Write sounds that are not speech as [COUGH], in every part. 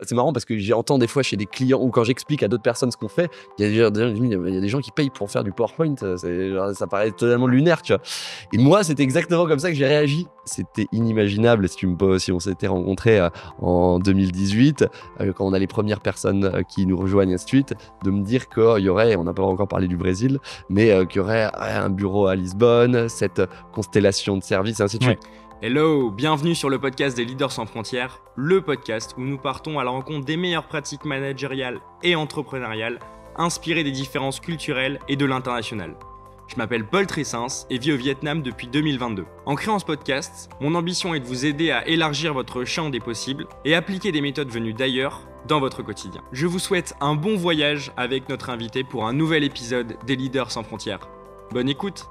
C'est marrant parce que j'entends des fois chez des clients ou quand j'explique à d'autres personnes ce qu'on fait, il y, a des gens qui payent pour faire du PowerPoint. Euh, ça paraît totalement lunaire, Et moi, c'était exactement comme ça que j'ai réagi. C'était inimaginable si, tu me, si on s'était rencontré euh, en 2018, euh, quand on a les premières personnes qui nous rejoignent ensuite, de me dire qu'il y aurait, on n'a pas encore parlé du Brésil, mais qu'il y aurait un bureau à Lisbonne, cette constellation de services, ainsi de suite. Hello, bienvenue sur le podcast des Leaders sans frontières, le podcast où nous partons à la rencontre des meilleures pratiques managériales et entrepreneuriales inspirées des différences culturelles et de l'international. Je m'appelle Paul Tressens et vis au Vietnam depuis 2022. En créant ce podcast, mon ambition est de vous aider à élargir votre champ des possibles et appliquer des méthodes venues d'ailleurs dans votre quotidien. Je vous souhaite un bon voyage avec notre invité pour un nouvel épisode des Leaders sans frontières. Bonne écoute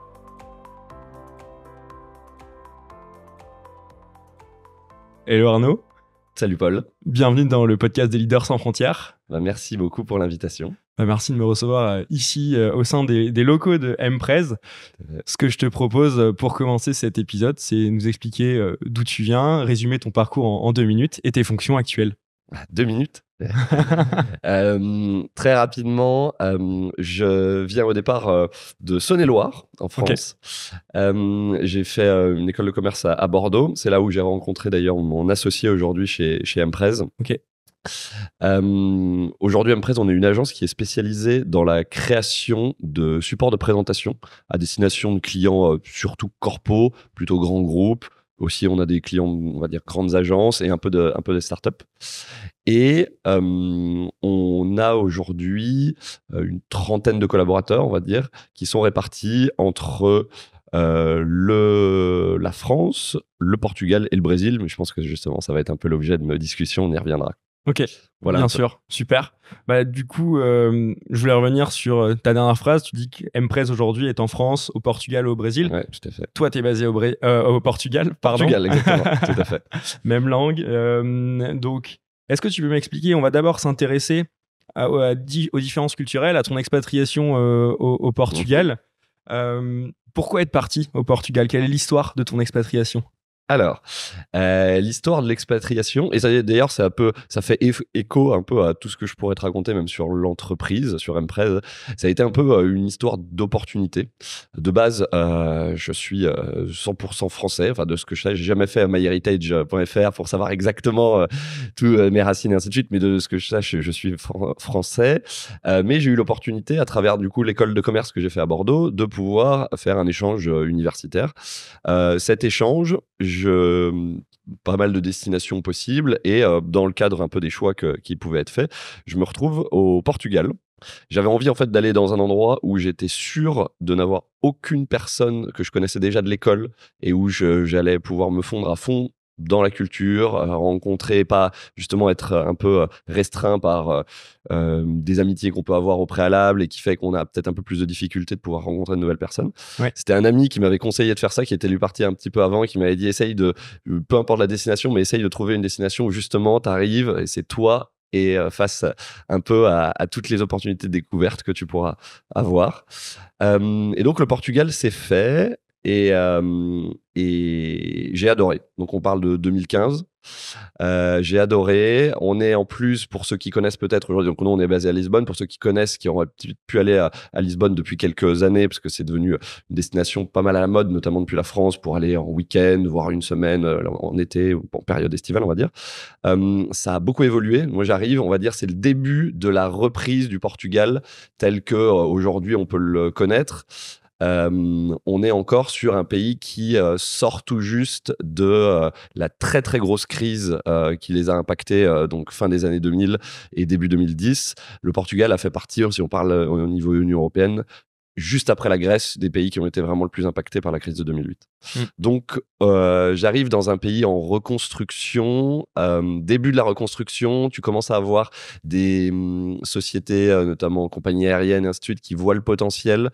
Hello Arnaud. Salut Paul. Bienvenue dans le podcast des leaders sans frontières. Bah, merci beaucoup pour l'invitation. Bah, merci de me recevoir euh, ici euh, au sein des, locaux de Mprez. Ce que je te propose euh, pour commencer cet épisode, c'est nous expliquer d'où tu viens, résumer ton parcours en, deux minutes et tes fonctions actuelles. Bah, deux minutes [LAUGHS] Euh, très rapidement, euh, je viens au départ euh, de Saône-et-Loire, en France. j'ai fait une école de commerce à, Bordeaux. C'est là où j'ai rencontré d'ailleurs mon associé aujourd'hui chez, chez Ok. Aujourd'hui, Mprez, on est une agence qui est spécialisée dans la création de supports de présentation à destination de clients surtout corpo, plutôt grands groupes, aussi, on a des clients, on va dire, grandes agences et un peu de, un peu de startups. Et euh, on a aujourd'hui euh, une trentaine de collaborateurs, on va dire, qui sont répartis entre euh, le, la France, le Portugal et le Brésil. Mais je pense que justement, ça va être un peu l'objet de ma discussion, on y reviendra. Ok. Voilà. Bien sûr. Super. Bah, du coup, euh, je voulais revenir sur euh, ta dernière phrase. Tu dis que Mpres aujourd'hui est en France, au Portugal, au Brésil. Oui, tout à fait. Toi, tu es basé au, euh, au Portugal, exactement. [LAUGHS] tout à fait. Même langue. donc, est-ce que tu peux m'expliquer On va d'abord s'intéresser aux différences culturelles, à ton expatriation au, Portugal. pourquoi être parti au Portugal Quelle est l'histoire de ton expatriation alors, euh, l'histoire de l'expatriation, et ça d'ailleurs, ça, peu, ça fait écho un peu à tout ce que je pourrais te raconter, même sur l'entreprise, sur Mprez. Ça a été un peu euh, une histoire d'opportunité. De base, euh, je suis 100% français, enfin de ce que je sais, j'ai jamais fait myheritage.fr pour savoir exactement toutes mes racines et ainsi de suite, mais de ce que je sache, je suis français. mais j'ai eu l'opportunité, à travers du coup l'école de commerce que j'ai fait à Bordeaux, de pouvoir faire un échange universitaire. cet échange, pas mal de destinations possibles et euh, dans le cadre un peu des choix qui pouvaient être faits, je me retrouve au Portugal. J'avais envie en fait d'aller dans un endroit où j'étais sûr de n'avoir aucune personne que je connaissais déjà de l'école et où j'allais pouvoir me fondre à fond dans la culture, euh, rencontrer, pas justement être euh, un peu euh, restreint par des amitiés qu'on peut avoir au préalable et qui fait qu'on a peut-être un peu plus de difficultés de pouvoir rencontrer de nouvelles personnes. C'était un ami qui m'avait conseillé de faire ça, qui était lui parti un petit peu avant, et qui m'avait dit essaye de, peu importe la destination, mais essaye de trouver une destination où justement arrives et c'est toi et face un peu à, toutes les opportunités de découverte que tu pourras avoir. et donc le Portugal, s'est fait. Et, euh, et j'ai adoré. Donc on parle de 2015. Euh, j'ai adoré. On est en plus, pour ceux qui connaissent peut-être aujourd'hui, donc nous on est basé à Lisbonne. Pour ceux qui connaissent, qui auraient pu aller à, Lisbonne depuis quelques années, parce que c'est devenu euh, une destination pas mal à la mode, notamment depuis la France, pour aller en week-end, voire une semaine en été ou en période estivale, on va dire. ça a beaucoup évolué. Moi j'arrive, on va dire, c'est le début de la reprise du Portugal tel que aujourd'hui on peut le connaître. Euh, on est encore sur un pays qui euh, sort tout juste de euh, la très très grosse crise qui les a impactés donc fin des années 2000 et début 2010. Le Portugal a fait partie, si on parle au niveau de l'Union européenne, juste après la Grèce, des pays qui ont été vraiment le plus impactés par la crise de 2008. Mm. Donc, euh, j'arrive dans un pays en reconstruction, euh, début de la reconstruction, tu commences à avoir des mm, sociétés, euh, notamment compagnies aériennes, instituts qui voient le potentiel.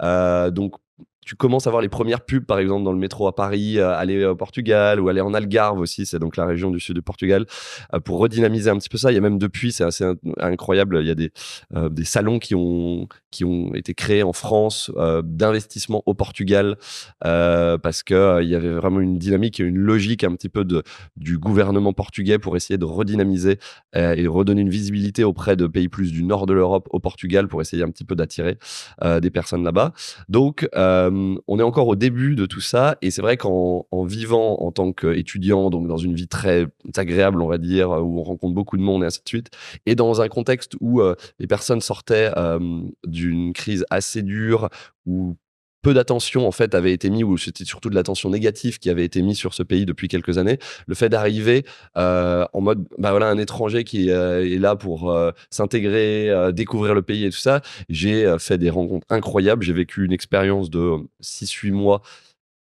donc, tu commences à voir les premières pubs, par exemple, dans le métro à Paris, euh, aller au Portugal ou aller en Algarve aussi, c'est donc la région du sud du Portugal, euh, pour redynamiser un petit peu ça. Il y a même depuis, c'est assez incroyable, il y a des, euh, des salons qui ont, qui ont été créés en France d'investissement au Portugal parce qu'il il y avait vraiment une dynamique et une logique un petit peu de, du gouvernement portugais pour essayer de redynamiser et redonner une visibilité auprès de pays plus du nord de l'Europe au Portugal pour essayer un petit peu d'attirer des personnes là-bas. Donc, euh, on est encore au début de tout ça et c'est vrai qu'en vivant en tant qu'étudiant, donc dans une vie très agréable, on va dire, où on rencontre beaucoup de monde et ainsi de suite, et dans un contexte où euh, les personnes sortaient euh, d'une crise assez dure, où peu d'attention en fait avait été mise, ou c'était surtout de l'attention négative qui avait été mise sur ce pays depuis quelques années. Le fait d'arriver euh, en mode bah voilà un étranger qui euh, est là pour euh, s'intégrer, découvrir le pays et tout ça. J'ai fait des rencontres incroyables. J'ai vécu une expérience de 6-8 mois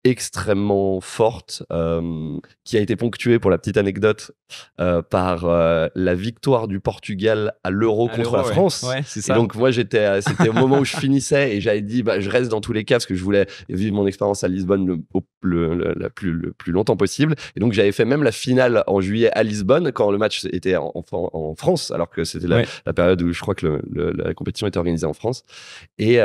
extrêmement forte, euh, qui a été ponctuée, pour la petite anecdote, euh, par euh, la victoire du Portugal à l'Euro contre la France. ça. Et donc moi, j'étais, c'était au moment où je finissais et j'avais dit, bah, je reste dans tous les cas parce que je voulais vivre mon expérience à Lisbonne le, plus, le plus longtemps possible. Et donc j'avais fait même la finale en juillet à Lisbonne quand le match était en, France, alors que c'était la, période où je crois que la compétition était organisée en France. Et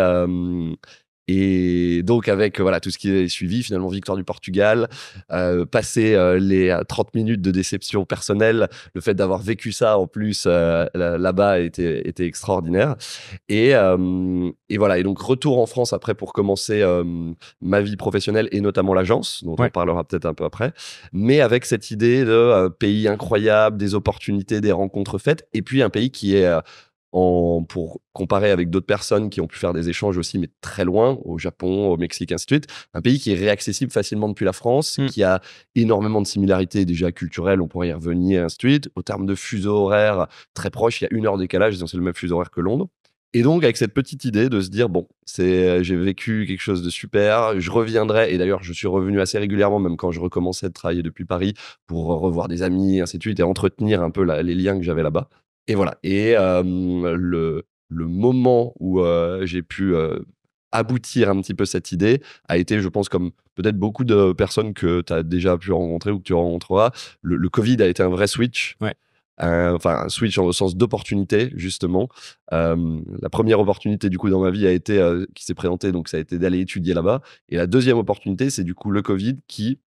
et donc avec voilà tout ce qui est suivi, finalement victoire du Portugal, euh, passer euh, les 30 euh, minutes de déception personnelle, le fait d'avoir vécu ça en plus là-bas était, était, extraordinaire. Et, et, voilà, et donc retour en France après pour commencer ma vie professionnelle et notamment l'agence, dont on parlera peut-être un peu après, mais avec cette idée de pays incroyable, des opportunités, des rencontres faites, et puis un pays qui est pour comparer avec d'autres personnes qui ont pu faire des échanges aussi, mais très loin, au Japon, au Mexique, ainsi de suite. Un pays qui est réaccessible facilement depuis la France, hmm. qui a énormément de similarités déjà culturelles, on pourrait y revenir, ainsi de suite. Au terme de fuseau horaire très proche, il y a une heure décalage, c'est le même fuseau horaire que Londres. Et donc, avec cette petite idée de se dire, bon, c'est, euh, j'ai vécu quelque chose de super, je reviendrai, et d'ailleurs, je suis revenu assez régulièrement, même quand je recommençais de travailler depuis Paris, pour revoir des amis, ainsi de suite, et entretenir un peu les liens que j'avais là-bas. Et voilà. Et le, moment où j'ai pu aboutir un petit peu cette idée a été, je pense, comme peut-être beaucoup de personnes que tu as déjà pu rencontrer ou que tu rencontreras, le, Covid a été un vrai switch. Enfin, un switch en le sens d'opportunité, justement. la première opportunité, du coup, dans ma vie a été, qui s'est présentée, donc ça a été d'aller étudier là-bas. Et la deuxième opportunité, c'est du coup le Covid qui,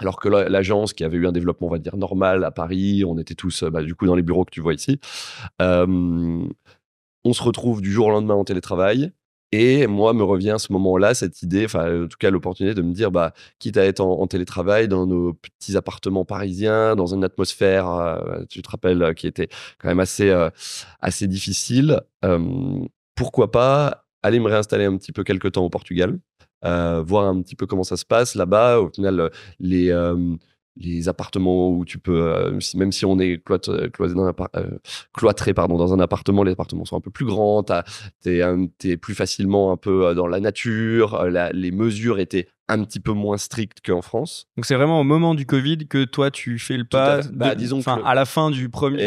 alors que l'agence qui avait eu un développement, on va dire, normal à Paris, on était tous euh, bah, du coup dans les bureaux que tu vois ici, euh, on se retrouve du jour au lendemain en télétravail. Et moi, me revient à ce moment-là cette idée, enfin, en tout cas, l'opportunité de me dire, bah, quitte à être en, télétravail dans nos petits appartements parisiens, dans une atmosphère, euh, tu te rappelles, qui était quand même assez, assez difficile, pourquoi pas aller me réinstaller un petit peu quelques temps au Portugal euh, voir un petit peu comment ça se passe là-bas. Au final, euh, les euh, les appartements où tu peux, même si on est cloîtré, pardon, dans un appartement, les appartements sont un peu plus grands, tu es, plus facilement un peu dans la nature, les mesures étaient un petit peu moins strictes qu'en France. Donc c'est vraiment au moment du Covid que toi tu fais le pas, à, bah, disons à la fin du, premier,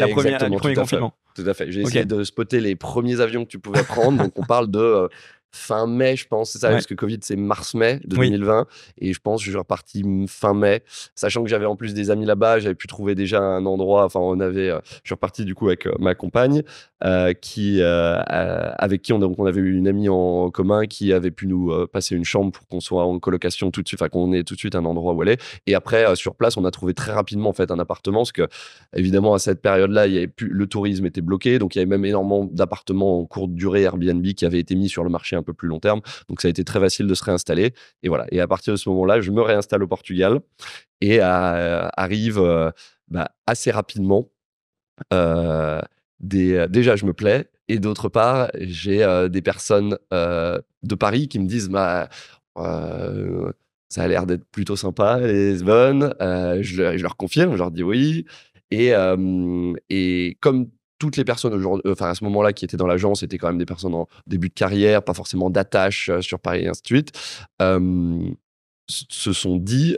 confinement. tout à fait. J'ai essayé de spotter les premiers avions que tu pouvais prendre. donc on parle de fin mai, je pense, c'est ça, parce que Covid, c'est mars-mai 2020, et je pense que je suis reparti fin mai, sachant que j'avais en plus des amis là-bas, j'avais pu trouver déjà un endroit, enfin, on avait, euh, je suis reparti du coup avec euh, ma compagne, euh, qui, avec qui on, on avait eu une amie en commun qui avait pu nous passer une chambre pour qu'on soit en colocation tout de suite, enfin, qu'on ait tout de suite un endroit où aller, et après, sur place, on a trouvé très rapidement, en fait, un appartement, parce que, évidemment, à cette période-là, il y avait plus, le tourisme était bloqué, donc il y avait même énormément d'appartements en courte durée Airbnb qui avaient été mis sur le marché peu plus long terme. Donc ça a été très facile de se réinstaller. Et voilà. Et à partir de ce moment-là, je me réinstalle au Portugal et euh, arrive euh, bah, assez rapidement. Euh, des, déjà, je me plais. Et d'autre part, j'ai des personnes de Paris qui me disent bah, ça a l'air d'être plutôt sympa, Lisbonne. Je, je, leur confirme, je leur dis oui. Et, et comme toutes les personnes aujourd'hui, enfin à ce moment-là qui étaient dans l'agence étaient quand même des personnes en début de carrière, pas forcément d'attache euh, sur Paris et ainsi de suite, se sont dit,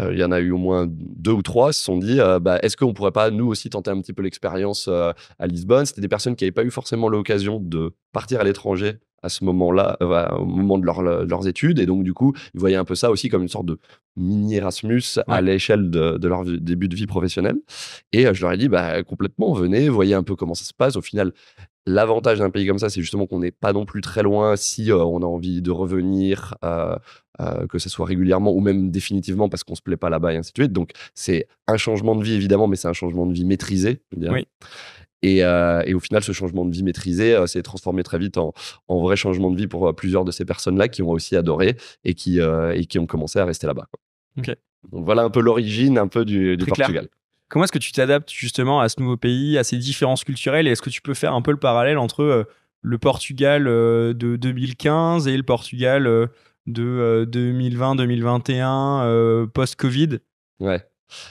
euh, il y en a eu au moins deux ou trois, se sont dit, euh, bah, est-ce qu'on pourrait pas nous aussi tenter un petit peu l'expérience à Lisbonne C'était des personnes qui n'avaient pas eu forcément l'occasion de partir à l'étranger à ce moment-là, euh, bah, au moment euh, de, leurs études. Et donc, du coup, ils voyaient un peu ça aussi comme une sorte de mini Erasmus à l'échelle de, leur début de vie professionnelle. Et euh, je leur ai dit, bah, complètement, venez, voyez un peu comment ça se passe. Au final, l'avantage d'un pays comme ça, c'est justement qu'on n'est pas non plus très loin si on a envie de revenir, que ce soit régulièrement ou même définitivement parce qu'on ne se plaît pas là-bas et ainsi de suite. Donc, c'est un changement de vie, évidemment, mais c'est un changement de vie maîtrisé. Je veux dire. Oui. Euh, et, au final, ce changement de vie maîtrisé euh, s'est transformé très vite en, vrai changement de vie pour euh, plusieurs de ces personnes-là qui ont aussi adoré et qui, qui ont commencé à rester là-bas. Donc voilà un peu l'origine un peu du, Portugal. Comment est-ce que tu t'adaptes justement à ce nouveau pays, à ces différences culturelles et est-ce que tu peux faire un peu le parallèle entre le Portugal de 2015 et le Portugal de 2020-2021 post-Covid Ouais.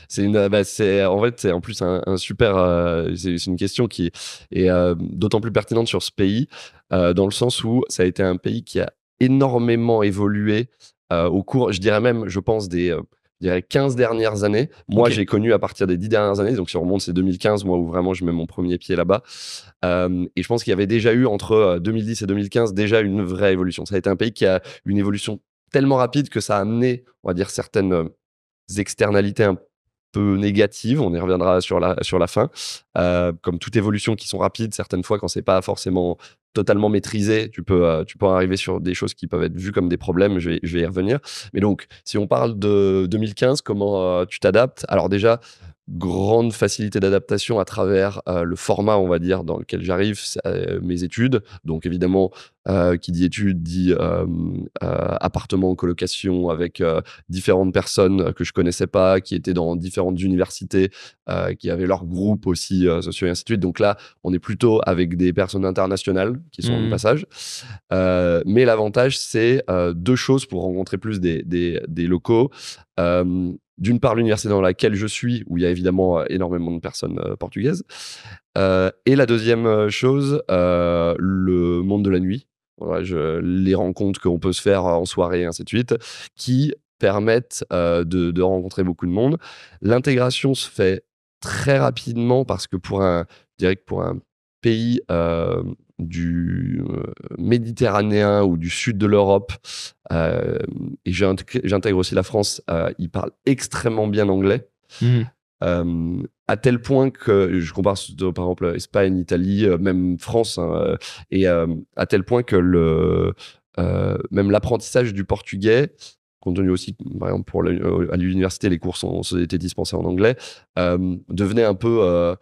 C'est une, bah, c'est en fait c'est en plus un, super, euh, c'est, une question qui est euh, d'autant plus pertinente sur ce pays euh, dans le sens où ça a été un pays qui a énormément évolué au cours, je dirais même, je pense des dirais 15 dernières années. Moi, j'ai connu à partir des 10 dernières années, donc si on remonte, c'est 2015, moi, où vraiment je mets mon premier pied là-bas. et je pense qu'il y avait déjà eu, entre 2010 et 2015, déjà une vraie évolution. Ça a été un pays qui a une évolution tellement rapide que ça a amené, on va dire, certaines externalités un négative, On y reviendra sur la, sur la fin. Euh, comme toute évolution qui sont rapides, certaines fois, quand c'est pas forcément totalement maîtrisé, tu peux, euh, tu peux arriver sur des choses qui peuvent être vues comme des problèmes. Je vais, y revenir. Mais donc, si on parle de 2015, comment euh, tu t'adaptes Alors, déjà, grande facilité d'adaptation à travers euh, le format, on va dire, dans lequel j'arrive, euh, mes études. Donc évidemment, euh, qui dit études dit appartement en colocation avec différentes personnes que je connaissais pas, qui étaient dans différentes universités, qui avaient leur groupe aussi sociaux et Donc là, on est plutôt avec des personnes internationales qui sont en mmh. passage. mais l'avantage, c'est deux choses pour rencontrer plus des, locaux d'une part l'université dans laquelle je suis, où il y a évidemment euh, énormément de personnes euh, portugaises, euh, et la deuxième chose, le monde de la nuit, les rencontres qu'on peut se faire en soirée, ainsi de suite, qui permettent de, rencontrer beaucoup de monde. L'intégration se fait très rapidement parce que pour un, que pour un pays du euh, méditerranéen ou du sud de l'Europe. Euh, et j'intègre aussi la France. Euh, ils parlent extrêmement bien anglais. Hmm. à tel point que je compare par exemple Espagne, Italie, même France, hein, et à tel point que même l'apprentissage du portugais, compte tenu aussi par exemple à l'université les cours ont été dispensés en anglais, devenait un peu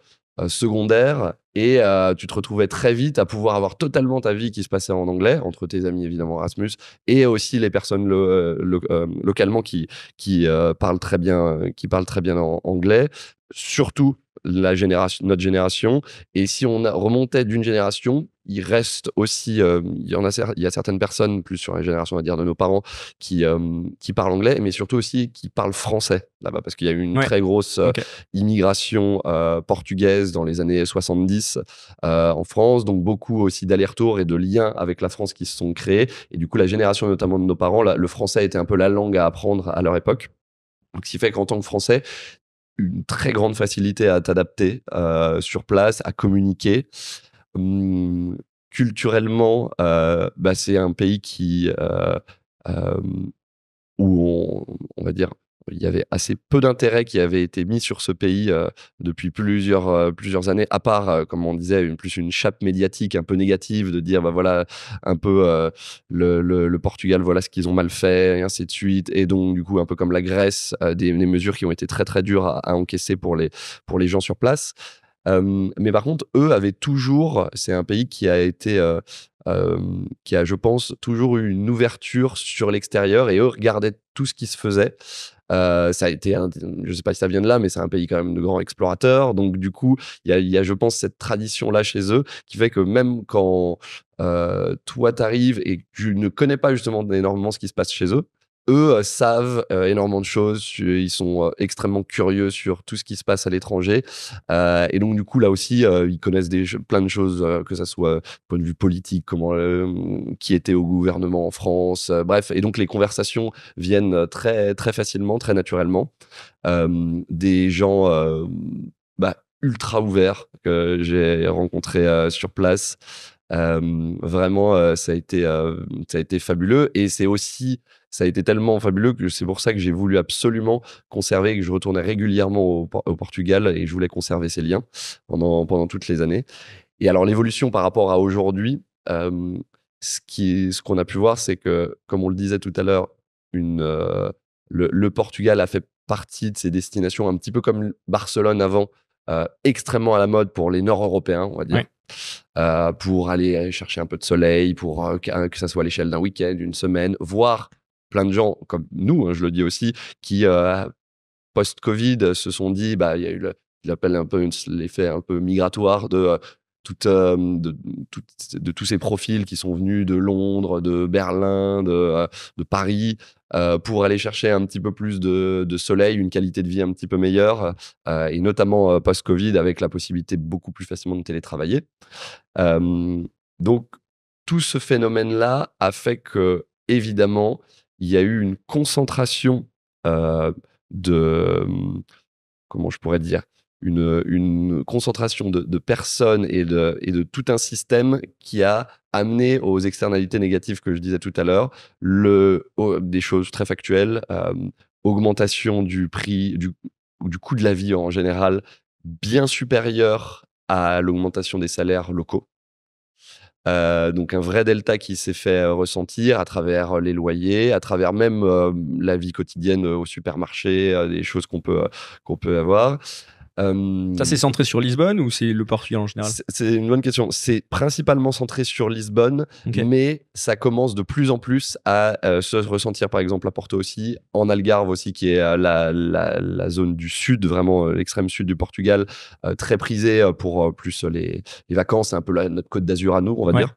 secondaire et euh, tu te retrouvais très vite à pouvoir avoir totalement ta vie qui se passait en anglais, entre tes amis évidemment Erasmus, et aussi les personnes euh, euh, localement qui, qui, parlent très bien, qui parlent très bien en anglais, surtout la génération, notre génération. Et si on remontait d'une génération, il reste aussi, il, y en a, il y a certaines personnes, plus sur la génération, on va dire, de nos parents, qui, qui parlent anglais, mais surtout aussi qui parlent français là-bas, parce qu'il y a eu une très grosse immigration portugaise dans les années 70 euh, en France, donc beaucoup aussi d'allers-retours et de liens avec la France qui se sont créés. Et du coup, la génération notamment de nos parents, le français était un peu la langue à apprendre à leur époque. Donc, ce qui fait qu'en tant que français, une très grande facilité à t'adapter euh, sur place, à communiquer. Hum, culturellement, euh, bah, c'est un pays qui, où on, on, va dire, il y avait assez peu d'intérêt qui avait été mis sur ce pays euh, depuis plusieurs, euh, plusieurs années, à part, euh, comme on disait, une, plus une chape médiatique un peu négative de dire, bah voilà, un peu le, le, Portugal, voilà ce qu'ils ont mal fait, et ainsi de suite. Et donc, du coup, un peu comme la Grèce, des, mesures qui ont été très, très dures à, encaisser pour les, pour les gens sur place. mais par contre, eux avaient toujours, c'est un pays qui a été qui a, je pense, toujours eu une ouverture sur l'extérieur et eux regardaient tout ce qui se faisait. Euh, ça a été, je sais pas si ça vient de là, mais c'est un pays quand même de grands explorateurs. Donc du coup, il y a, je pense, cette tradition-là chez eux qui fait que même quand euh, toi t'arrives et que tu ne connais pas justement énormément ce qui se passe chez eux, eux euh, savent euh, énormément de choses. Ils sont euh, extrêmement curieux sur tout ce qui se passe à l'étranger. et donc, du coup, là aussi, ils connaissent plein de choses, que ça soit point de vue politique, comment, qui était au gouvernement en France, bref. Et donc, les conversations viennent très, très facilement, très naturellement. des gens bah, ultra ouverts que j'ai rencontrés sur place vraiment, ça a été ça a été fabuleux et c'est aussi ça a été tellement fabuleux que c'est pour ça que j'ai voulu absolument conserver que je retournais régulièrement au, Portugal et je voulais conserver ces liens pendant, pendant toutes les années. Et alors l'évolution par rapport à aujourd'hui, ce qu'on ce a pu voir, c'est que, comme on le disait tout à l'heure, le, Portugal a fait partie de ces destinations, un petit peu comme Barcelone avant, extrêmement à la mode pour les Nord-Européens, on va dire. Euh, pour aller chercher un peu de soleil, pour euh, euh, que ça soit à l'échelle d'un week-end, d'une semaine, voir plein de gens comme nous, hein, je le dis aussi, qui post-Covid se sont dit, bah il y a eu appelle un peu l'effet un peu migratoire de euh, de, tous ces profils qui sont venus de Londres, de Berlin, de, euh, de Paris, euh, pour aller chercher un petit peu plus de, soleil, une qualité de vie un petit peu meilleure, et notamment post-Covid, avec la possibilité beaucoup plus facilement de télétravailler. donc, tout ce phénomène-là a fait que, évidemment, il y a eu une concentration de... Hum, comment je pourrais dire une, concentration de, personnes et de, et de, tout un système qui a amené aux externalités négatives que je disais tout à l'heure, des choses très factuelles, euh, augmentation du prix, du, du coût de la vie en général, bien supérieure à l'augmentation des salaires locaux. Euh, donc un vrai delta qui s'est fait euh, ressentir à travers les loyers, à travers même la vie quotidienne au supermarché, des choses qu'on peut, qu'on peut avoir. Euh, ça, c'est centré sur Lisbonne ou c'est le Portugal en général C'est une bonne question. C'est principalement centré sur Lisbonne, mais ça commence de plus en plus à euh, se ressentir, par exemple, à Porto aussi, en Algarve aussi, qui est euh, la, zone du sud, vraiment l'extrême sud du Portugal, très prisée pour plus les, les vacances, un peu la, notre côte d'Azur à nous, on va dire.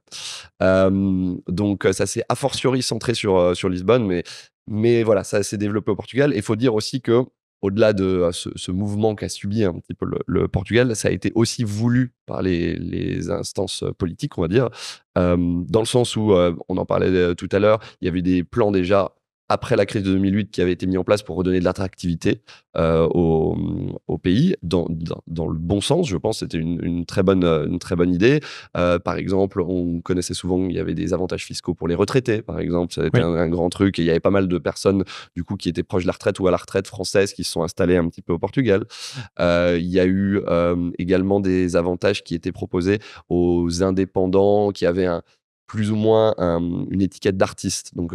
donc, ça, c'est a fortiori centré sur, sur Lisbonne, mais mais voilà, ça s'est développé au Portugal. Et il faut dire aussi que au-delà de euh, ce, mouvement qu'a subi un petit peu le, Portugal, ça a été aussi voulu par les, instances politiques, on va dire, euh, dans le sens où, euh, on en parlait tout à l'heure, il y avait des plans déjà après la crise de 2008 qui avait été mis en place pour redonner de l'attractivité euh, au, pays, dans, le bon sens, je pense, c'était une, très bonne, euh, une très bonne idée. Euh, par exemple, on connaissait souvent qu'il y avait des avantages fiscaux pour les retraités, par exemple, ça a été un, grand truc, et il y avait pas mal de personnes, du coup, qui étaient proches de la retraite ou à la retraite française, qui se sont installées un petit peu au Portugal. il y a eu également des avantages qui étaient proposés aux indépendants, qui avaient un plus ou moins une étiquette d'artiste. Donc,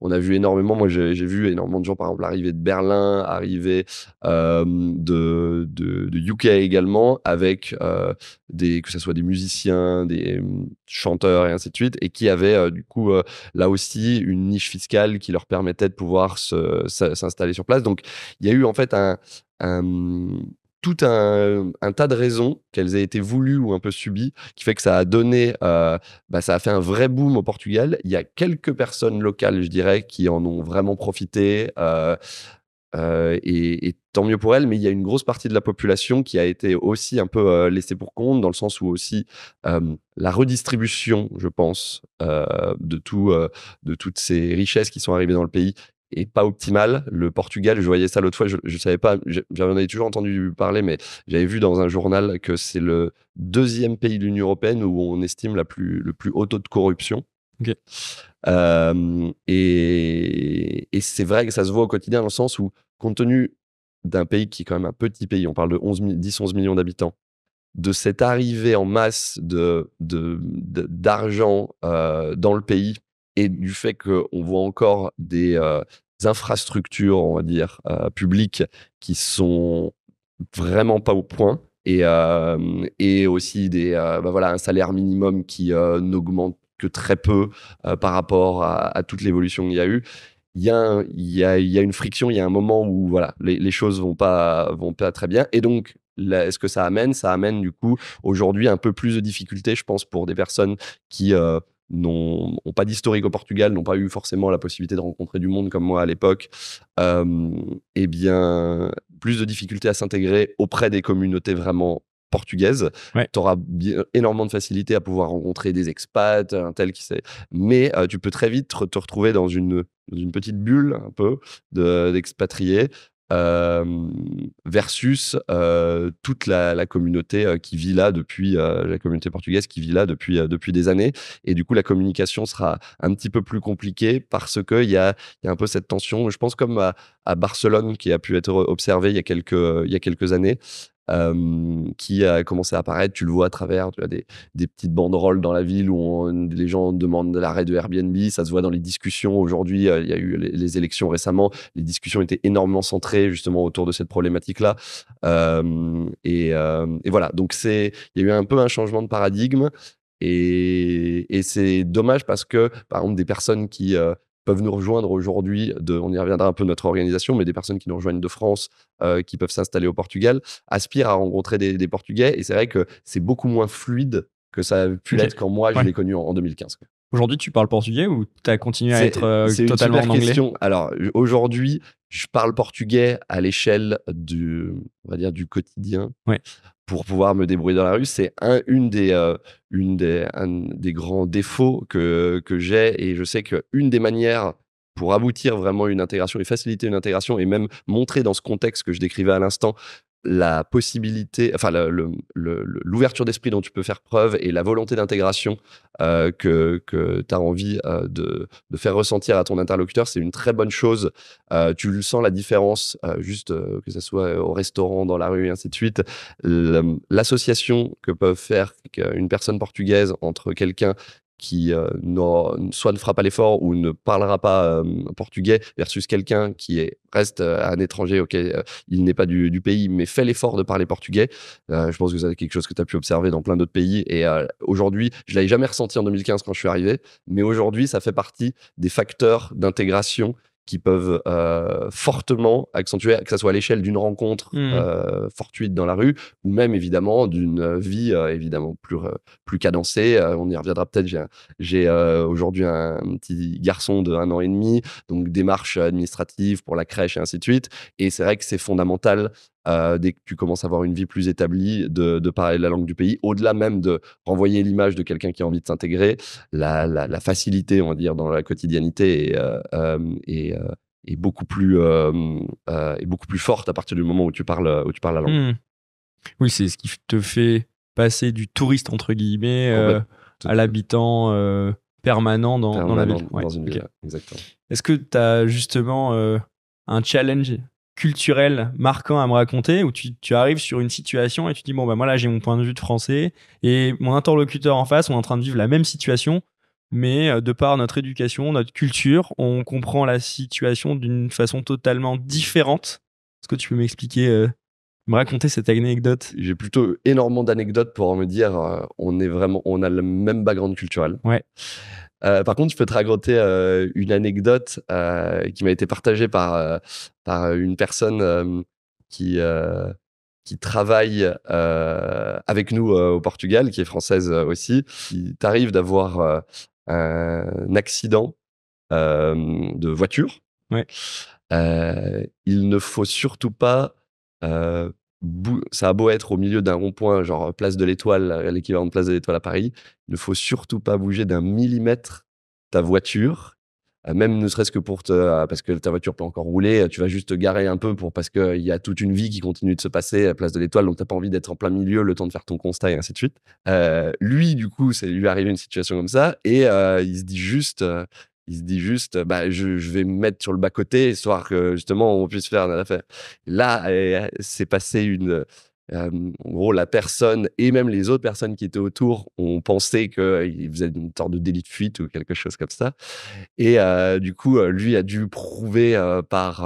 on a vu énormément, moi j'ai vu énormément de gens, par exemple, arriver de Berlin, arriver de, de, UK également, avec des, que ce soit des musiciens, des chanteurs et ainsi de suite, et qui avaient du coup là aussi une niche fiscale qui leur permettait de pouvoir s'installer sur place. Donc, il y a eu en fait un tout un, tas de raisons, qu'elles aient été voulues ou un peu subies, qui fait que ça a donné, euh, bah, ça a fait un vrai boom au Portugal. Il y a quelques personnes locales, je dirais, qui en ont vraiment profité. Euh, euh, et, et, tant mieux pour elles, mais il y a une grosse partie de la population qui a été aussi un peu laissée pour compte, dans le sens où aussi la redistribution, je pense, de, tout, de toutes ces richesses qui sont arrivées dans le pays et pas optimal Le Portugal, je voyais ça l'autre fois, je ne savais pas, j'en avais toujours entendu parler, mais j'avais vu dans un journal que c'est le deuxième pays de l'Union européenne où on estime la plus, le plus haut taux de corruption. Euh, et, c'est vrai que ça se voit au quotidien dans le sens où, compte tenu d'un pays qui est quand même un petit pays, on parle de 10-11 millions d'habitants, de cette arrivée en masse d'argent de, euh, dans le pays et du fait qu'on voit encore des euh, infrastructures, on va dire, euh, publiques qui sont vraiment pas au point. Et, euh, et aussi des, bah voilà, un salaire minimum qui n'augmente que très peu par rapport à, toute l'évolution qu'il y a eu. Il y a, il, a, une friction, il y a un moment où voilà, les, choses vont pas, vont pas très bien. Et donc, est-ce que ça amène Ça amène du coup aujourd'hui un peu plus de difficultés, je pense, pour des personnes qui n'ont pas d'historique au Portugal, n'ont pas eu forcément la possibilité de rencontrer du monde comme moi à l'époque, euh, eh bien, plus de difficultés à s'intégrer auprès des communautés vraiment portugaises. T'auras Tu auras énormément de facilité à pouvoir rencontrer des expats, un tel qui sait. Mais euh, tu peux très vite te retrouver dans une, dans une petite bulle, un peu, d'expatriés, euh, versus euh, toute la, communauté euh, qui vit là depuis la communauté portugaise qui vit là depuis depuis des années et du coup la communication sera un petit peu plus compliquée parce que il y a, un peu cette tension je pense comme à, Barcelone qui a pu être observée il y quelques il y a quelques années qui a commencé à apparaître. Tu le vois à travers tu as des, petites banderoles dans la ville où les gens demandent l'arrêt de Airbnb. Ça se voit dans les discussions. Aujourd'hui, euh, il y a eu les, élections récemment. Les discussions étaient énormément centrées justement autour de cette problématique-là. et, voilà. Donc, il y a eu un peu un changement de paradigme. Et, c'est dommage parce que, par exemple, des personnes qui, euh, peuvent nous rejoindre aujourd'hui, on y reviendra un peu notre organisation, mais des personnes qui nous rejoignent de France, euh, qui peuvent s'installer au Portugal, aspirent à rencontrer des, Portugais. Et c'est vrai que c'est beaucoup moins fluide que ça a pu l'être quand moi, je l'ai connu en, 2015. Aujourd'hui, tu parles portugais ou tu as continué à être euh, totalement en anglais Alors aujourd'hui, je parle portugais à l'échelle du, on va dire, du quotidien. Ouais pour pouvoir me débrouiller dans la rue. C'est un, une des, euh, une des, grands défauts que, que j'ai. Et je sais qu'une des manières pour aboutir vraiment à une intégration et faciliter une intégration et même montrer dans ce contexte que je décrivais à l'instant la possibilité, enfin l'ouverture d'esprit dont tu peux faire preuve et la volonté d'intégration euh, que, que tu as envie euh, de, faire ressentir à ton interlocuteur, c'est une très bonne chose. Euh, tu le sens la différence, juste que ce soit au restaurant, dans la rue, et ainsi de suite. L'association que peuvent faire une personne portugaise entre quelqu'un qui euh, soit ne fera pas l'effort ou ne parlera pas euh, portugais versus quelqu'un qui reste euh, un étranger, ok, il n'est pas du, pays, mais fait l'effort de parler portugais. je pense que c'est quelque chose que tu as pu observer dans plein d'autres pays. Et aujourd'hui, je l'avais jamais ressenti en 2015 quand je suis arrivé, mais aujourd'hui, ça fait partie des facteurs d'intégration qui peuvent euh, fortement accentuer, que ce soit à l'échelle d'une rencontre mmh. euh, fortuite dans la rue, ou même évidemment d'une euh, vie euh, évidemment plus, euh, plus cadencée. on y reviendra peut-être. J'ai aujourd'hui un, un, petit garçon de un an et demi, donc démarche administrative pour la crèche et ainsi de suite. Et c'est vrai que c'est fondamental euh, dès que tu commences à avoir une vie plus établie, de, parler la langue du pays, au-delà même de renvoyer l'image de quelqu'un qui a envie de s'intégrer, la, facilité, on va dire, dans la quotidiennité euh, euh, est, beaucoup, plus, beaucoup plus forte à partir du moment où tu parles, où tu parles la langue. Hmm. Oui, c'est ce qui te fait passer du touriste, entre guillemets, à l'habitant permanent, dans, la ville. exactement. Est-ce que tu as justement un challenge culturel marquant à me raconter où tu, arrives sur une situation et tu dis bon ben moi là j'ai mon point de vue de français et mon interlocuteur en face on est en train de vivre la même situation mais euh, de par notre éducation, notre culture, on comprend la situation d'une façon totalement différente. Est-ce que tu peux m'expliquer, euh, me raconter cette anecdote J'ai plutôt énormément d'anecdotes pour me dire euh, on est vraiment, on a le même background culturel. Ouais. Euh, par contre, je peux te raconter euh, une anecdote euh, qui m'a été partagée par, par une personne qui, qui travaille avec nous au Portugal, qui est française aussi. Il t'arrive d'avoir un accident de voiture. il ne faut surtout pas ça a beau être au milieu d'un rond-point, genre euh, place de l'étoile, euh, l'équivalent de place de l'étoile à Paris, il ne faut surtout pas bouger d'un millimètre ta voiture, euh, même ne serait-ce que pour te, parce que ta voiture peut encore rouler, tu vas juste te garer un peu pour, parce qu'il y a toute une vie qui continue de se passer à place de l'étoile, donc tu n'as pas envie d'être en plein milieu, le temps de faire ton constat et ainsi de suite. lui, du coup, c'est lui arrivé une situation comme ça et il se dit juste, il se dit juste, bah, je, vais me mettre sur le bas-côté, histoire que justement on puisse faire une affaire. Là, c'est eh, passé une. en gros, la personne et même les autres personnes qui étaient autour ont pensé qu'il euh, faisait une sorte de délit de fuite ou quelque chose comme ça. Et euh, du coup, euh, lui a dû prouver par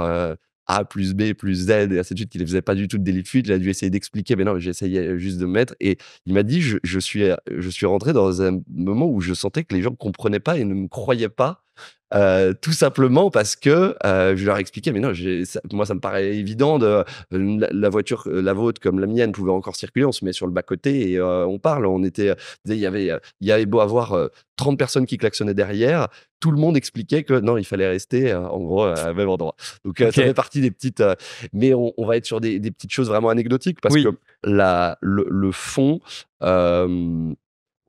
A plus B plus Z et ainsi de suite qu'il ne faisait pas du tout de délit de fuite. Il a dû essayer d'expliquer, mais non, j'essayais juste de mettre. Et il m'a dit je, suis, je suis rentré dans un moment où je sentais que les gens ne comprenaient pas et ne me croyaient pas euh, tout simplement parce que euh, je leur expliquais, mais non, moi ça me paraît évident de euh, la, voiture, euh, la vôtre comme la mienne pouvait encore circuler, on se met sur le bas côté et on parle. On était, il y avait, il y avait beau avoir 30 personnes qui klaxonnaient derrière, tout le monde expliquait que non, il fallait rester en gros au même endroit. Donc ça fait partie des petites, mais on, va être sur des, des, petites choses vraiment anecdotiques parce que la, le, fond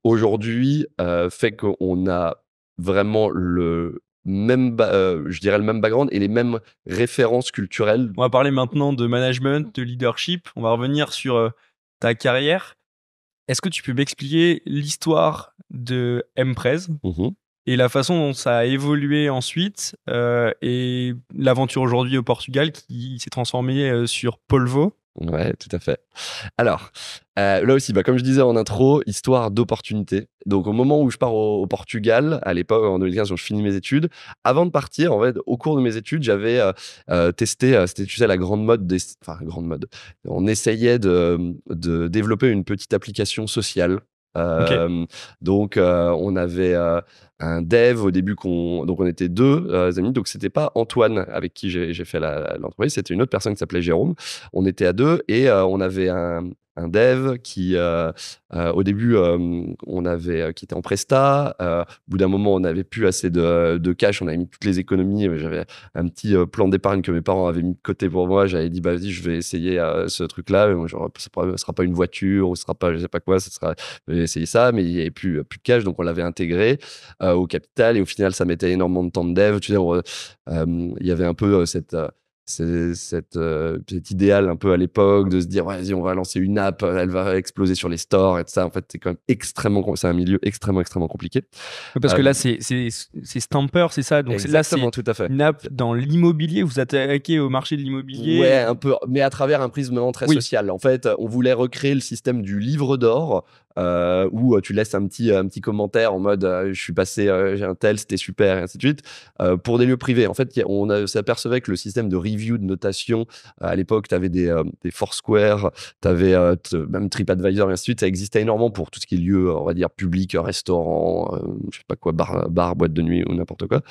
aujourd'hui fait qu'on a vraiment le même, euh, je dirais le même background et les mêmes références culturelles. On va parler maintenant de management, mmh. de leadership. On va revenir sur euh, ta carrière. Est-ce que tu peux m'expliquer l'histoire de Mprez mmh et la façon dont ça a évolué ensuite euh, et l'aventure aujourd'hui au Portugal qui s'est transformée sur Polvo Ouais, tout à fait. Alors, euh, là aussi, bah, comme je disais en intro, histoire d'opportunité. Donc, au moment où je pars au, Portugal, à l'époque, en 2015, où je finis mes études, avant de partir, en fait, au cours de mes études, j'avais euh, euh, testé, c'était, tu sais, la grande mode, des, enfin, grande mode. On essayait de développer une petite application sociale donc, on avait un dev au début qu'on donc on était deux amis donc c'était pas Antoine avec qui j'ai fait l'entreprise c'était une autre personne qui s'appelait Jérôme on était à deux et on avait un, un dev qui, euh, euh, au début, on avait, euh, qui était en presta. au bout d'un moment, on n'avait plus assez de, cash. On avait mis toutes les économies. J'avais un petit plan d'épargne que mes parents avaient mis de côté pour moi. J'avais dit, bah, vas-y, je vais essayer ce truc-là. Ce ne sera pas une voiture ou ce sera pas, je sais pas quoi. ça sera, je vais essayer ça. Mais il n'y avait plus, plus de cash. Donc, on l'avait intégré au capital. Et au final, ça mettait énormément de temps de dev. Tu sais, il y avait un peu cette c'est cette, euh, cet idéal un peu à l'époque de se dire vas-y on va lancer une app elle va exploser sur les stores et tout ça en fait c'est quand même extrêmement c'est un milieu extrêmement extrêmement compliqué parce que euh, là c'est stamper c'est ça donc là c'est tout à fait une app dans l'immobilier vous attaquez au marché de l'immobilier ouais un peu mais à travers un prisme très social en fait on voulait recréer le système du livre d'or euh, où euh, tu laisses un petit, un petit commentaire en mode euh, je suis passé, euh, j'ai un tel, c'était super, et ainsi de suite, pour des lieux privés. En fait, on s'apercevait que le système de review, de notation, à l'époque, tu avais des, des Foursquare, tu avais même TripAdvisor, et ainsi de suite, ça existait énormément pour tout ce qui est lieu, on va dire, public, restaurant, je sais pas quoi, bar, bar boîte de nuit ou n'importe quoi.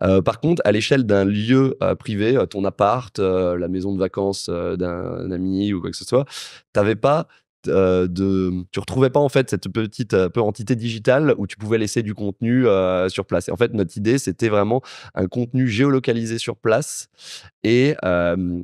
par contre, à l'échelle d'un lieu privé, ton appart, la maison de vacances d'un ami ou quoi que ce soit, tu n'avais pas euh, de, tu retrouvais pas en fait cette petite euh, entité digitale où tu pouvais laisser du contenu euh, sur place. Et en fait, notre idée, c'était vraiment un contenu géolocalisé sur place. Et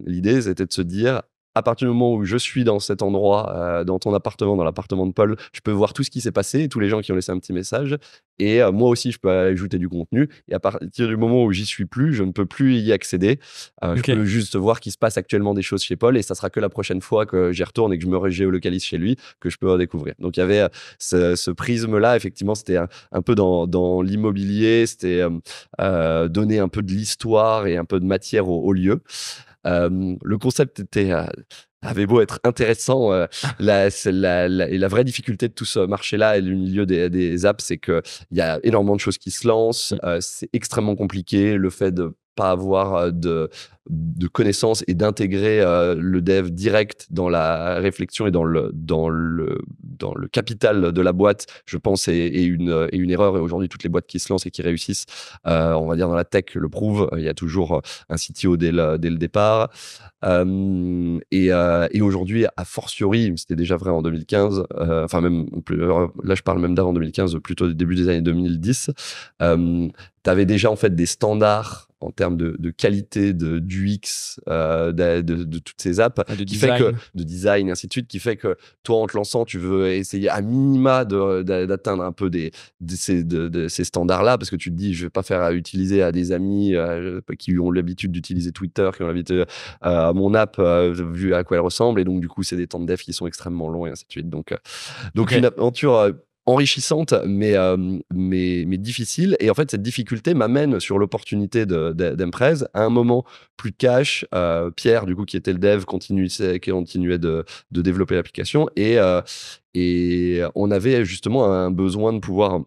l'idée, c'était de se dire, à partir du moment où je suis dans cet endroit, euh, dans ton appartement, dans l'appartement de Paul, je peux voir tout ce qui s'est passé, tous les gens qui ont laissé un petit message. Et euh, moi aussi, je peux ajouter du contenu. Et à partir du moment où j'y suis plus, je ne peux plus y accéder. Euh, je peux juste voir qui se passe actuellement des choses chez Paul. Et ça sera que la prochaine fois que j'y retourne et que je me géolocalise chez lui que je peux découvrir. Donc il y avait ce, prisme-là. Effectivement, c'était un, peu dans, l'immobilier. C'était donner un peu de l'histoire et un peu de matière au lieu le concept était, avait beau être intéressant, [LAUGHS] la, la, et la vraie difficulté de tout ce marché-là et du milieu des, des apps, c'est qu'il y a énormément de choses qui se lancent, mmh. c'est extrêmement compliqué, le fait de pas avoir de de connaissances et d'intégrer euh, le dev direct dans la réflexion et dans le, dans le, dans le capital de la boîte, je pense, est, une, une erreur. Et aujourd'hui, toutes les boîtes qui se lancent et qui réussissent, euh, on va dire dans la tech, le prouvent. Il y a toujours euh, un CTO dès le, dès le départ. et, et aujourd'hui, a fortiori, c'était déjà vrai en 2015, enfin même, là je parle même d'avant 2015, plutôt début des années 2010, tu avais déjà en fait des standards en termes de, de qualité de, du X, euh, de, toutes ces apps, ah, de design. fait que de design, ainsi de suite, qui fait que toi, en te lançant, tu veux essayer à minima d'atteindre un peu des, ces, de, ces standards-là, parce que tu te dis, je vais pas faire à utiliser à des amis euh, qui ont l'habitude d'utiliser Twitter, qui ont l'habitude euh, à mon app, vu à quoi elle ressemble, et donc du coup, c'est des temps de dev qui sont extrêmement longs, et ainsi de suite. Donc, donc une aventure enrichissante, euh, mais, mais, difficile. Et en fait, cette difficulté m'amène sur l'opportunité d'Empress. à un moment, plus cash. Euh, Pierre, du coup, qui était le dev, continuait, continuait de, développer l'application. Et, euh, et on avait justement un besoin de pouvoir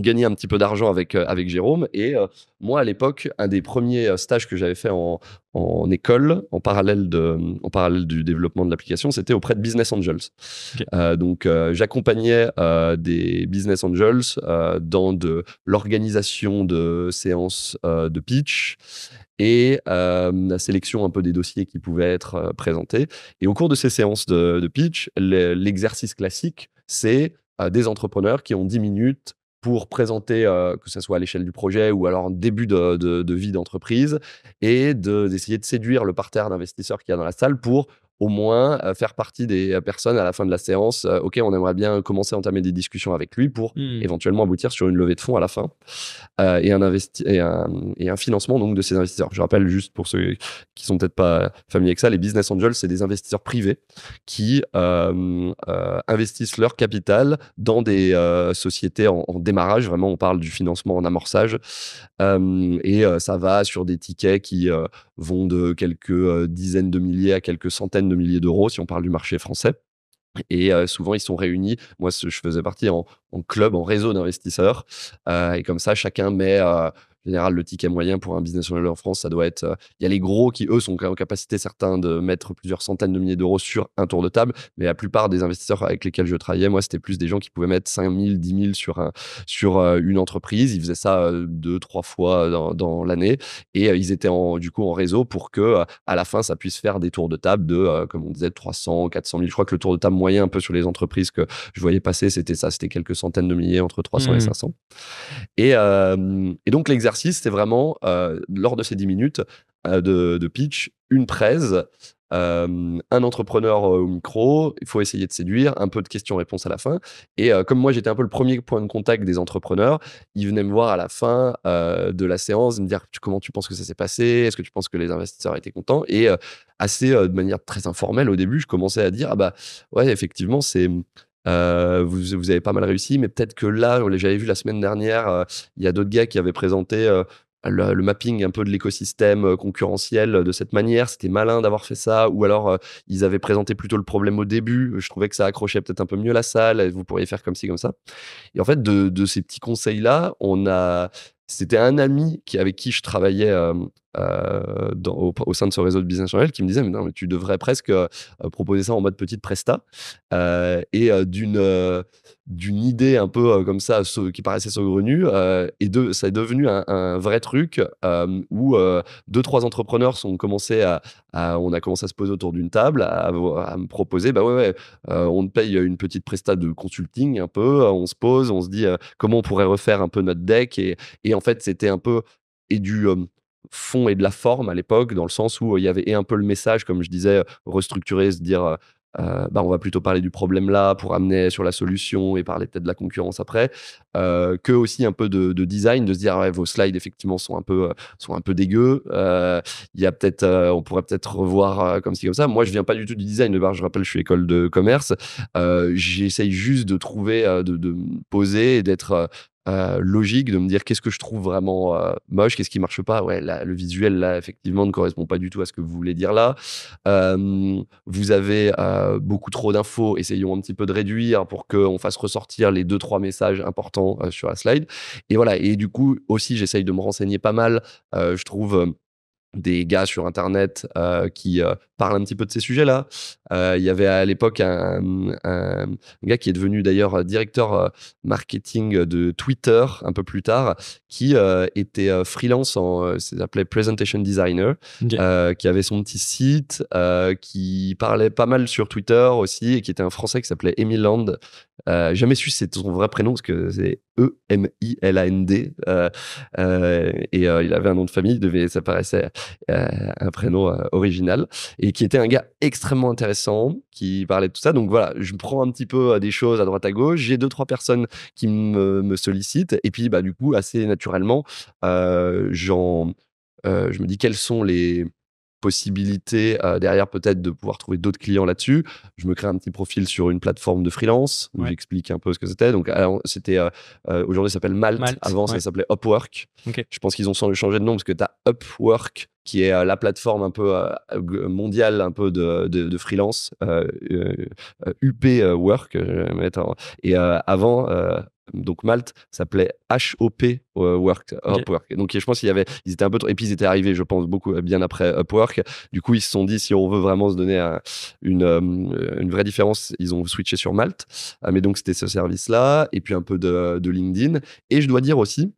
gagner un petit peu d'argent avec, euh, avec Jérôme. Et euh, moi, à l'époque, un des premiers euh, stages que j'avais fait en, en, école, en parallèle, de, en parallèle du développement de l'application, c'était auprès de Business Angels. donc, j'accompagnais des Business Angels dans de l'organisation de séances de pitch et la sélection un peu des dossiers qui pouvaient être présentés. Et au cours de ces séances de, pitch, l'exercice classique, c'est des entrepreneurs qui ont 10 minutes pour présenter, euh, que ce soit à l'échelle du projet ou alors en début de, vie d'entreprise, et d'essayer de, de, séduire le parterre d'investisseurs qu'il y a dans la salle pour au moins euh, faire partie des euh, personnes à la fin de la séance. Euh, ok, on aimerait bien commencer à entamer des discussions avec lui pour hmm. éventuellement aboutir sur une levée de fonds à la fin et, un et, un financement donc de ces investisseurs. Je rappelle juste pour ceux qui sont peut-être pas familiers avec ça, les business angels, c'est des investisseurs privés qui investissent leur capital dans des sociétés en, en, démarrage. Vraiment, on parle du financement en amorçage et ça va sur des tickets qui vont de quelques euh, dizaines de milliers à quelques centaines de milliers d'euros, si on parle du marché français. Et euh, souvent, ils sont réunis. Moi, je faisais partie en, club, en réseau d'investisseurs. Euh, et comme ça, chacun met en général, le ticket moyen pour un business owner en France, ça doit être. Euh, il y a les gros qui, eux, sont en capacité, certains, de mettre plusieurs centaines de milliers d'euros sur un tour de table. Mais la plupart des investisseurs avec lesquels je travaillais, moi, c'était plus des gens qui pouvaient mettre 5 000, 10 000 sur, un, sur euh, une entreprise. Ils faisaient ça euh, deux, trois fois dans, l'année. Et ils étaient en, du coup en réseau pour que, à la fin, ça puisse faire des tours de table de, comme on disait, 300, 400 000. Je crois que le tour de table moyen, un peu sur les entreprises que je voyais passer, c'était ça. C'était quelques centaines de milliers, entre 300 et 500. Mmh. Et, et donc, l'exercice c'est vraiment, euh, lors de ces 10 minutes euh, de, pitch, une presse, euh, un entrepreneur au micro, il faut essayer de séduire, un peu de questions-réponses à la fin. Et comme moi, j'étais un peu le premier point de contact des entrepreneurs, ils venaient me voir à la fin de la séance, me dire comment tu penses que ça s'est passé, est-ce que tu penses que les investisseurs étaient contents Et assez, de manière très informelle, au début, je commençais à dire, ah bah ouais, effectivement, c'est... Euh, vous, avez pas mal réussi, mais peut-être que là, j'avais vu la semaine dernière, euh, il y a d'autres gars qui avaient présenté euh, le, mapping un peu de l'écosystème concurrentiel de cette manière. C'était malin d'avoir fait ça, ou alors ils avaient présenté plutôt le problème au début. Je trouvais que ça accrochait peut-être un peu mieux la salle. vous pourriez faire comme ci, comme ça. Et en fait, de, de ces petits conseils-là, on a. C'était un ami qui, avec qui je travaillais euh, au, sein de ce réseau de business angel qui me disait mais non mais tu devrais presque euh, euh, proposer ça en mode petite presta et d'une d'une idée un peu comme ça qui paraissait saugrenue et de ça est devenu un, vrai truc où deux trois entrepreneurs sont commencé à, on a commencé à se poser autour d'une table à, me proposer bah ouais, on paye une petite presta de consulting un peu on se pose on se dit comment on pourrait refaire un peu notre deck et, et en fait c'était un peu et du fond et de la forme à l'époque, dans le sens où il y avait et un peu le message, comme je disais, restructuré se dire. Euh, euh, bah on va plutôt parler du problème là pour amener sur la solution et parler peut-être de la concurrence après, euh, que aussi un peu de, design, de se dire ah vos slides effectivement sont un peu euh, sont un peu dégueux. Il y a peut-être, on pourrait peut-être revoir comme ci comme ça. Moi, je viens pas du tout du design de bar Je rappelle, je suis école de commerce. J'essaye juste de trouver, de, poser et d'être euh, logique de me dire qu'est-ce que je trouve vraiment euh, moche, qu'est-ce qui marche pas. Ouais, le visuel là effectivement ne correspond pas du tout à ce que vous voulez dire là. vous avez euh, beaucoup trop d'infos, essayons un petit peu de réduire pour qu'on fasse ressortir les deux trois messages importants sur la slide. Et voilà. Et du coup aussi j'essaye de me renseigner pas mal. je trouve des gars sur Internet qui parle un petit peu de ces sujets-là. Euh, il y avait à l'époque un, gars qui est devenu d'ailleurs directeur euh, marketing de Twitter un peu plus tard, qui euh, était freelance en, s'appelait presentation designer, qui avait son petit site, qui parlait pas mal sur Twitter aussi et qui était un Français qui s'appelait Emiland Land. jamais su c'est son vrai prénom parce que c'est E-M-I-L-A-N-D. et il avait un nom de famille, devait, ça paraissait un prénom original. Et et qui était un gars extrêmement intéressant, qui parlait de tout ça. Donc voilà, je prends un petit peu euh, des choses à droite à gauche. J'ai deux, trois personnes qui me, sollicitent. Et puis, bah, du coup, assez naturellement, euh, euh, je me dis quels sont les, possibilité euh, derrière peut-être de pouvoir trouver d'autres clients là-dessus. Je me crée un petit profil sur une plateforme de freelance où j'explique un peu ce que c'était. Donc c'était euh, euh, aujourd'hui ça s'appelle Malte. Avant ça s'appelait Upwork. Je pense qu'ils ont changé de nom parce que tu as Upwork qui est la plateforme un peu mondiale un peu de, de, freelance UPwork Je vais mettre Et avant donc Malte s'appelait HOP euh, Work, Donc je pense qu'il y avait, ils étaient un peu, et puis ils étaient arrivés, je pense, beaucoup euh, bien après Upwork. Du coup, ils se sont dit si on veut vraiment se donner une, euh, une vraie différence, ils ont switché sur Malte. Ah, mais donc c'était ce service-là, et puis un peu de, de LinkedIn. Et je dois dire aussi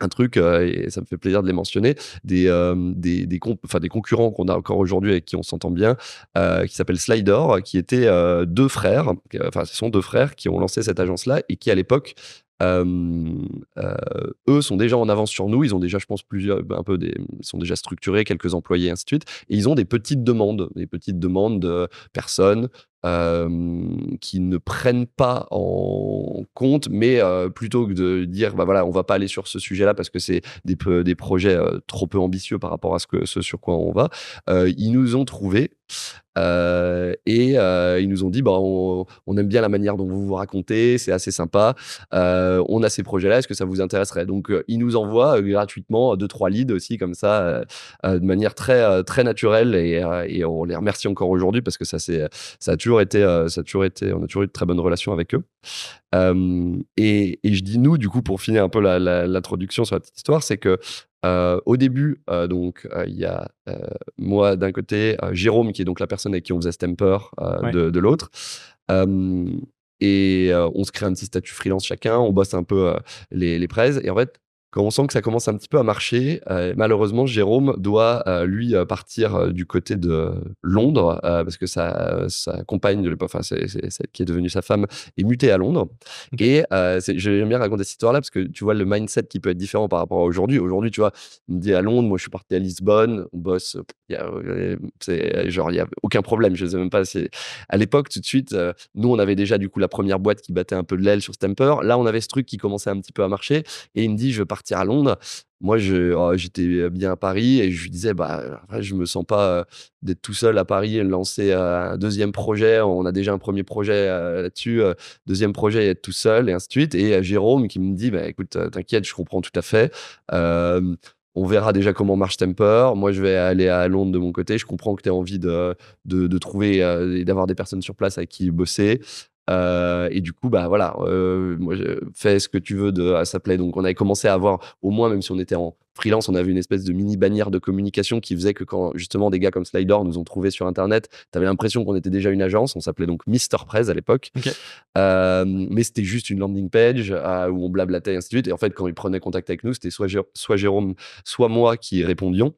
un truc, euh, et ça me fait plaisir de les mentionner, des, euh, des, des, concurrents qu'on a encore aujourd'hui avec qui on s'entend bien, euh, qui s'appelle Slider, qui étaient deux frères, enfin ce sont deux frères qui ont lancé cette agence-là et qui à l'époque eux sont déjà en avance sur nous. Ils ont déjà, je pense, plusieurs, un peu des, sont déjà structurés, quelques employés, ainsi de suite. Et ils ont des petites demandes, des petites demandes de personnes qui ne prennent pas en compte, mais plutôt que de dire, bah voilà, on va pas aller sur ce sujet-là parce que c'est des, des, projets trop peu ambitieux par rapport à ce, sur quoi on va, ils nous ont trouvés et ils nous ont dit, bah, on, aime bien la manière dont vous vous racontez, c'est assez sympa, on a ces projets-là, est-ce que ça vous intéresserait Donc, ils nous envoient gratuitement deux, trois leads aussi, comme ça, euh, de manière très, très naturelle et, on les remercie encore aujourd'hui parce que ça, ça été, euh, ça a toujours été, on a toujours eu de très bonnes relations avec eux. Euh, et, je dis nous, du coup, pour finir un peu l'introduction sur la petite histoire, c'est que euh, au début, donc il y a moi d'un côté, Jérôme qui est donc la personne avec qui on faisait Stemper de, l'autre et on se crée un petit statut freelance chacun, on bosse un peu les, les Et en fait, quand on sent que ça commence un petit peu à marcher, euh, malheureusement, Jérôme doit, euh, lui, euh, partir du côté de Londres, parce que sa, compagne de l'époque, celle qui est devenue sa femme, est mutée à Londres. Et j'aime bien raconter cette histoire-là, parce que tu vois le mindset qui peut être différent par rapport à aujourd'hui. Aujourd'hui, tu vois, il me dit à Londres, moi, je suis parti à Lisbonne, on bosse, genre, il n'y a aucun problème. Je ne sais même pas À l'époque, tout de suite, nous, on avait déjà, du coup, la première boîte qui battait un peu de l'aile sur Stamper. Là, on avait ce truc qui commençait un petit peu à marcher. Et il me dit, je à Londres. Moi, oh, j'étais euh, bien à Paris et je lui disais, bah, je me sens pas euh, d'être tout seul à Paris et lancer euh, un deuxième projet. On a déjà un premier projet là-dessus, deuxième projet être tout seul et ainsi de suite. Et Jérôme qui me dit, bah, écoute, t'inquiète, je comprends tout à fait. on verra déjà comment marche Temper. Moi, je vais aller à Londres de mon côté. Je comprends que tu as envie de, de, de trouver et d'avoir des personnes sur place à qui bosser. Euh, et du coup, bah voilà, euh, fais ce que tu veux de, ça plaît. Donc, on avait commencé à avoir, au moins, même si on était en freelance, on avait une espèce de mini bannière de communication qui faisait que quand justement des gars comme Slider nous ont trouvé sur Internet, tu avais l'impression qu'on était déjà une agence. On s'appelait donc Mister Press à l'époque. Euh, mais c'était juste une landing page où on blablatait et ainsi de suite. Et en fait, quand ils prenaient contact avec nous, c'était soit, Jérôme, soit moi qui répondions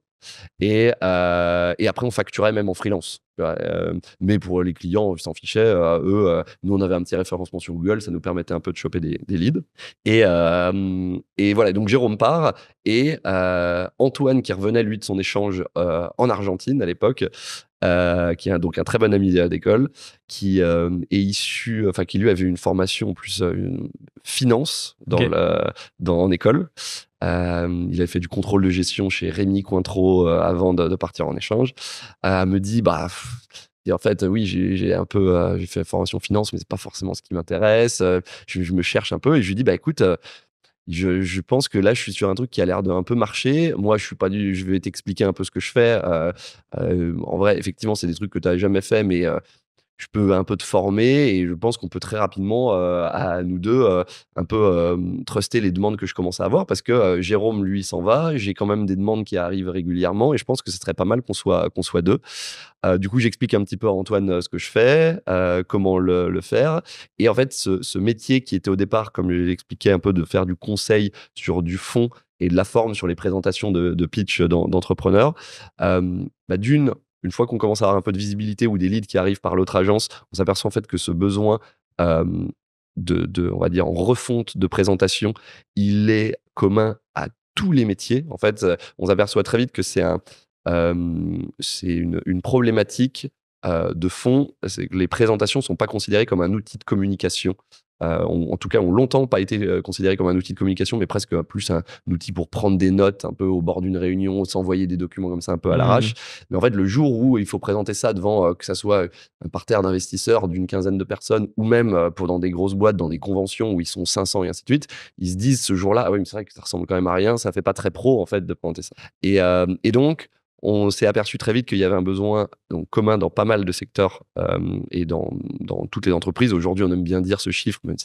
euh, et, après, on facturait même en freelance. Euh, mais pour les clients, ils s'en fichaient. Euh, eux, nous, on avait un petit référencement sur Google, ça nous permettait un peu de choper des, leads. Et, et, voilà, donc Jérôme part. Et Antoine, qui revenait, lui, de son échange en Argentine à l'époque, euh, qui est donc un très bon ami d'école, qui euh, est issu, enfin qui lui avait une formation plus euh, finance dans dans en école. il avait fait du contrôle de gestion chez Rémi Cointreau avant de, partir en échange. me dit bah et en fait, oui, j'ai un peu, j'ai fait une formation finance, mais c'est pas forcément ce qui m'intéresse. je, me cherche un peu et je lui dis, bah écoute, je, pense que là, je suis sur un truc qui a l'air d'un peu marcher. Moi, je suis pas du. Je vais t'expliquer un peu ce que je fais. Euh, euh, en vrai, effectivement, c'est des trucs que tu n'as jamais fait, mais euh, je peux un peu te former et je pense qu'on peut très rapidement, euh, à nous deux, euh, un peu euh, truster les demandes que je commence à avoir parce que Jérôme, lui, s'en va. J'ai quand même des demandes qui arrivent régulièrement et je pense que ce serait pas mal qu'on soit, qu'on soit deux. du coup, j'explique un petit peu à Antoine ce que je fais, comment le, faire. Et en fait, ce, métier qui était au départ, comme je l'expliquais un peu, de faire du conseil sur du fond et de la forme sur les présentations de, pitch d'entrepreneurs. Bah, d'une, une fois qu'on commence à avoir un peu de visibilité ou des leads qui arrivent par l'autre agence, on s'aperçoit en fait que ce besoin de, on va dire, en refonte de présentation, il est commun à tous les métiers. En fait, on s'aperçoit très vite que c'est un, une, problématique de fond. C'est les présentations ne sont pas considérées comme un outil de communication euh, en tout cas, ont longtemps pas été euh, considérés comme un outil de communication, mais presque euh, plus un, outil pour prendre des notes un peu au bord d'une réunion, s'envoyer des documents comme ça un peu à mmh. l'arrache. Mais en fait, le jour où il faut présenter ça devant, que ça soit un parterre d'investisseurs d'une quinzaine de personnes, ou même pour dans des grosses boîtes, dans des conventions où ils sont 500 et ainsi de suite, ils se disent ce jour-là, ah oui, mais c'est vrai que ça ressemble quand même à rien, ça fait pas très pro en fait de présenter ça. et donc, on s'est aperçu très vite qu'il y avait un besoin donc, commun dans pas mal de secteurs euh, et dans, dans, toutes les entreprises. Aujourd'hui, on aime bien dire ce chiffre, même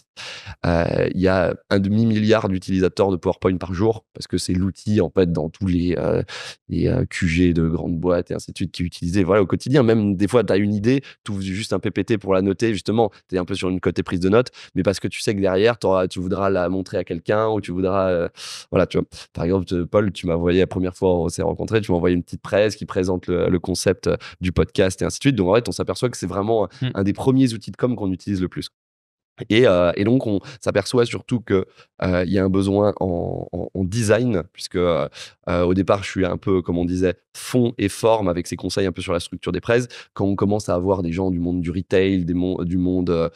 euh, il y a un demi-milliard d'utilisateurs de PowerPoint par jour, parce que c'est l'outil, en fait, dans tous les, euh, euh QG de grandes boîtes et ainsi de suite qui est utilisé voilà, au quotidien. Même des fois, tu as une idée, tu ouvres juste un PPT pour la noter, justement, tu es un peu sur une côté prise de notes, mais parce que tu sais que derrière, tu voudras la montrer à quelqu'un ou tu voudras. voilà, tu vois. Par exemple, Paul, tu m'as envoyé la première fois on s'est rencontrés, tu m'as envoyé une petite qui présente le, concept euh, du podcast et ainsi de suite. Donc en fait, on s'aperçoit que c'est vraiment euh, mm. un des premiers outils de com qu'on utilise le plus. Et, euh, et, donc, on s'aperçoit surtout qu'il euh, y a un besoin en, en, design, puisque au départ, je suis un peu, comme on disait, fond et forme avec ces conseils un peu sur la structure des presses. Quand on commence à avoir des gens du monde du retail, des du monde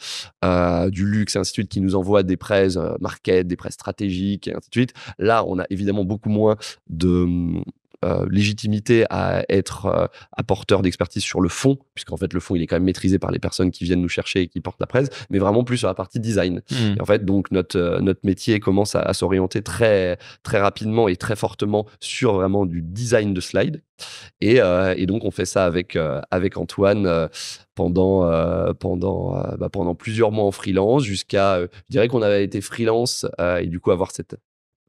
du luxe, et ainsi de suite, qui nous envoient des presses market, des presses stratégiques, et ainsi de suite, là, on a évidemment beaucoup moins de, euh, légitimité à être apporteur euh, d'expertise sur le fond, puisqu'en fait, le fond, il est quand même maîtrisé par les personnes qui viennent nous chercher et qui portent la presse, mais vraiment plus sur la partie design. Hmm. Et en fait, donc, notre, euh, notre métier commence à, s'orienter très, très rapidement et très fortement sur vraiment du design de slide. Et, donc, on fait ça avec, avec Antoine pendant, pendant, bah, pendant plusieurs mois en freelance, jusqu'à, je dirais qu'on avait été freelance et du coup avoir cette,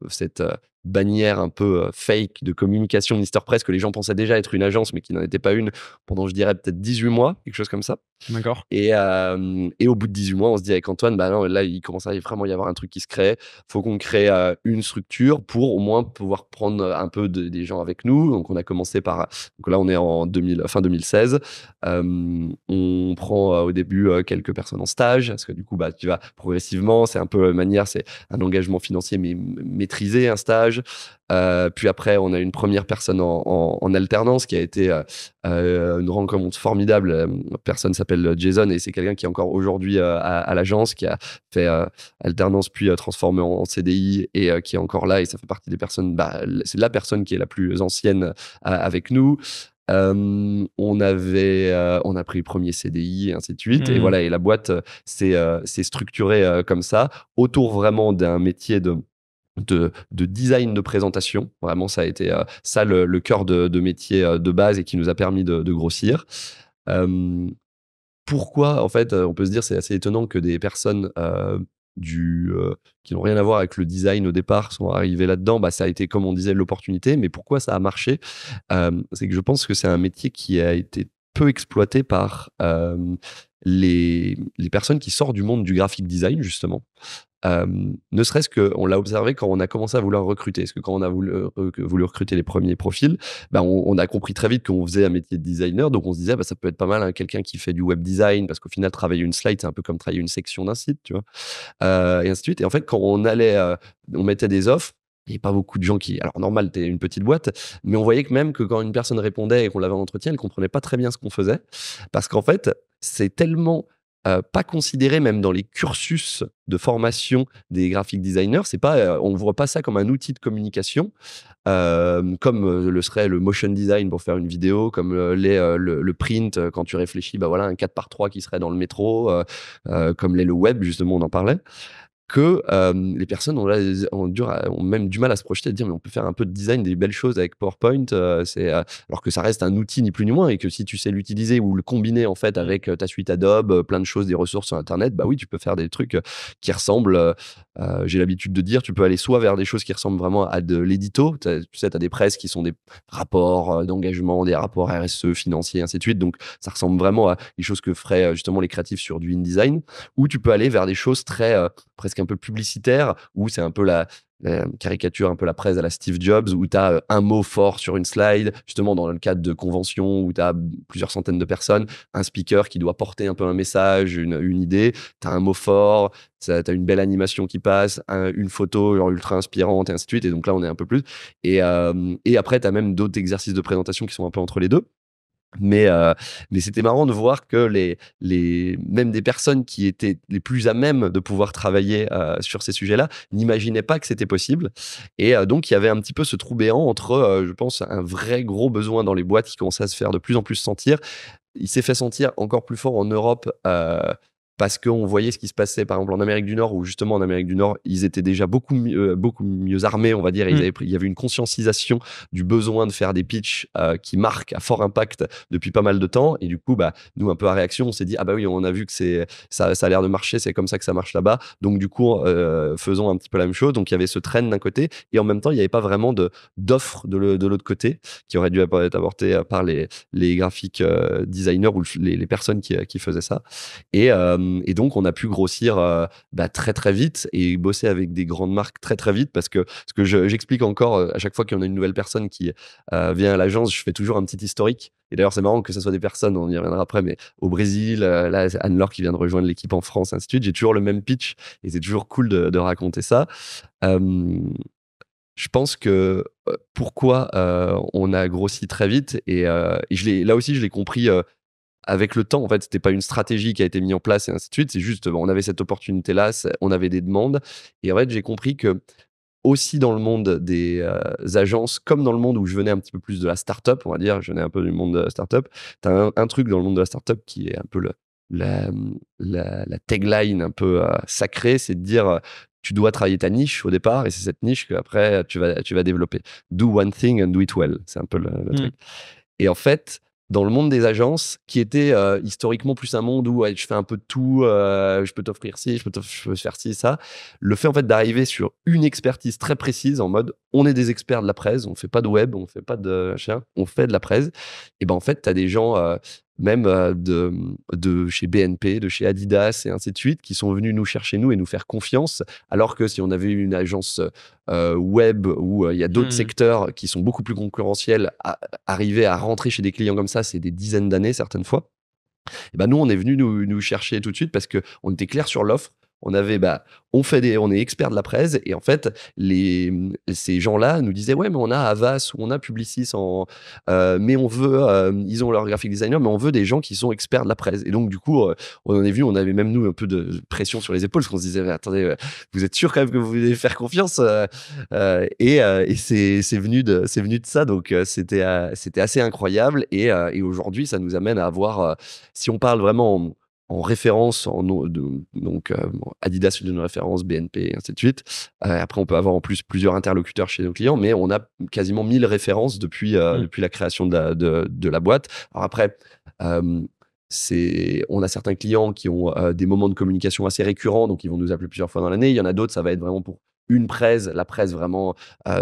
cette, bannière un peu fake de communication Mister Press que les gens pensaient déjà être une agence mais qui n'en était pas une pendant je dirais peut-être 18 mois quelque chose comme ça d'accord et, au bout de 18 mois on se dit avec Antoine bah, là il commence à vraiment y avoir un truc qui se crée faut qu'on crée une structure pour au moins pouvoir prendre un peu des gens avec nous donc on a commencé par donc là on est en fin 2016 on prend au début quelques personnes en stage parce que du coup bah tu vas progressivement c'est un peu manière c'est un engagement financier mais maîtriser un stage euh, puis après, on a une première personne en, alternance qui a été euh, euh, une rencontre formidable. Une personne s'appelle Jason et c'est quelqu'un qui est encore aujourd'hui à, l'agence, qui a fait alternance puis transformé en, CDI et qui est encore là. Et ça fait partie des personnes. Bah, c'est la personne qui est la plus ancienne avec nous. on avait, on a pris le premier CDI et ainsi de suite. Et mmh. voilà, et la boîte s'est c'est structurée comme ça, autour vraiment d'un métier de de, design de présentation. Vraiment, ça a été euh, ça le, cœur de, métier euh, de base et qui nous a permis de, grossir. Euh, pourquoi, en fait, on peut se dire, c'est assez étonnant que des personnes du, qui n'ont rien à voir avec le design au départ sont arrivées là-dedans. Bah, ça a été, comme on disait, l'opportunité. Mais pourquoi ça a marché C'est que je pense que c'est un métier qui a été peu exploité par les, les, personnes qui sortent du monde du graphic design, justement ne serait-ce qu'on l'a observé quand on a commencé à vouloir recruter. Parce que quand on a voulu, euh, recruter les premiers profils, bah, on, a compris très vite qu'on faisait un métier de designer. Donc on se disait, bah, ça peut être pas mal, hein, quelqu'un qui fait du web design, parce qu'au final, travailler une slide, c'est un peu comme travailler une section d'un site, tu vois. Euh, et ainsi de suite. Et en fait, quand on allait, euh, on mettait des offres, il n'y a pas beaucoup de gens qui. Alors, normal, tu es une petite boîte, mais on voyait que même que quand une personne répondait et qu'on l'avait en entretien, elle comprenait pas très bien ce qu'on faisait. Parce qu'en fait, c'est tellement euh, pas considéré même dans les cursus de formation des graphic designers. C'est pas, euh, on voit pas ça comme un outil de communication, euh, comme le serait le motion design pour faire une vidéo, comme les, le, print quand tu réfléchis, bah voilà un 4 par 3 qui serait dans le métro, comme l'est le web justement on en parlait que les personnes ont, ont, même du mal à se projeter, à dire mais on peut faire un peu de design, des belles choses avec PowerPoint, c'est alors que ça reste un outil ni plus ni moins et que si tu sais l'utiliser ou le combiner en fait mmh. avec ta suite Adobe, plein de choses, des ressources sur Internet, bah oui tu peux faire des trucs qui ressemblent. Euh, j'ai l'habitude de dire, tu peux aller soit vers des choses qui ressemblent vraiment à de l'édito, tu sais, tu as des presses qui sont des rapports d'engagement, des rapports RSE financiers, ainsi de suite, donc ça ressemble vraiment à des choses que feraient justement les créatifs sur du InDesign, ou tu peux aller vers des choses très un peu publicitaire, ou c'est un peu la, caricature, un peu la presse à la Steve Jobs, où tu as euh, un mot fort sur une slide, justement dans le cadre de conventions où tu as plusieurs centaines de personnes, un speaker qui doit porter un peu un message, une, idée, tu as un mot fort, tu as une belle animation qui passe, une photo ultra inspirante et ainsi de suite, et donc là on est un peu plus. Et, euh, et après, tu as même d'autres exercices de présentation qui sont un peu entre les deux. Mais, euh, mais c'était marrant de voir que les, les, même des personnes qui étaient les plus à même de pouvoir travailler euh, sur ces sujets-là n'imaginaient pas que c'était possible. Et euh, donc, il y avait un petit peu ce trou béant entre, je pense, un vrai gros besoin dans les boîtes qui commençait à se faire de plus en plus sentir. Il s'est fait sentir encore plus fort en Europe parce qu'on voyait ce qui se passait, par exemple, en Amérique du Nord, où justement en Amérique du Nord, ils étaient déjà beaucoup, mieux, euh, beaucoup mieux armés, on va dire. Mm. il y avait une conscientisation du besoin de faire des pitchs euh, qui marquent à fort impact depuis pas mal de temps. Et du coup, bah, nous, un peu à réaction, on s'est dit, ah bah oui, on a vu que c'est, ça, ça a l'air de marcher, c'est comme ça que ça marche là-bas. Donc, du coup, euh, faisons un petit peu la même chose. Donc, il y avait ce train d'un côté, et en même temps, il n'y avait pas vraiment de, d'offre de, l'autre côté qui aurait dû être apportée par les, les graphiques designers ou les, personnes qui, faisaient ça. Et. Euh, et donc, on a pu grossir euh, bah, très très vite et bosser avec des grandes marques très très vite parce que ce que j'explique encore euh, à chaque fois qu'il y en a une nouvelle personne qui vient à l'agence, je fais toujours un petit historique. Et d'ailleurs, c'est marrant que ce soit des personnes, on y reviendra après, mais au Brésil, là, Anne-Laure qui vient de rejoindre l'équipe en France, ainsi j'ai toujours le même pitch et c'est toujours cool de, raconter ça je pense que pourquoi on a grossi très vite et, et là aussi je l'ai compris avec le temps, en fait, c'était pas une stratégie qui a été mise en place et ainsi de suite. C'est juste, on avait cette opportunité-là, on avait des demandes. Et en fait, j'ai compris que aussi dans le monde des euh, agences, comme dans le monde où je venais un petit peu plus de la start-up on va dire, je venais un peu du monde de la startup, tu as un, truc dans le monde de la startup qui est un peu le, la, tagline un peu euh, sacrée, c'est de dire euh, tu dois travailler ta niche au départ et c'est cette niche qu'après tu vas, tu vas développer. Do one thing and do it well, c'est un peu le, mmh. truc. Et en fait, dans le monde des agences, qui était euh, historiquement plus un monde où je fais un peu de tout, euh, je peux t'offrir ci, je peux, faire ci, ça. Le fait en fait d'arriver sur une expertise très précise en mode on est des experts de la presse, on fait pas de web, on fait pas de chien, on fait de la presse. Et ben en fait, tu as des gens euh, même euh, de, chez BNP, de chez Adidas et ainsi de suite, qui sont venus nous chercher nous et nous faire confiance, alors que si on avait eu une agence euh, web où euh, il y a d'autres hmm. secteurs qui sont beaucoup plus concurrentiels, à, arriver à rentrer chez des clients comme ça, c'est des dizaines d'années certaines fois. Et eh ben nous, on est venu nous, nous, chercher tout de suite parce qu'on était clair sur l'offre on avait bah on fait des on est experts de la presse et en fait ces gens-là nous disaient ouais mais on a Avas ou on a Publicis en euh, mais on veut euh, ils ont leur graphic designer mais on veut des gens qui sont experts de la presse et donc du coup euh, on en est vu on avait même nous un peu de pression sur les épaules parce qu'on se disait mais attendez vous êtes sûr quand même que vous voulez faire confiance et, c'est venu de c'est venu de ça donc c'était c'était assez incroyable et, et aujourd'hui ça nous amène à avoir si on parle vraiment en référence, en, de, donc euh, Adidas Adidas une référence, BNP, et ainsi de suite. Euh, après, on peut avoir en plus plusieurs interlocuteurs chez nos clients, mais on a quasiment 1000 références depuis, euh, mmh. depuis la création de la, boîte. Alors après, c'est, on a certains clients qui ont des moments de communication assez récurrents, donc ils vont nous appeler plusieurs fois dans l'année. Il y en a d'autres, ça va être vraiment pour une presse, la presse vraiment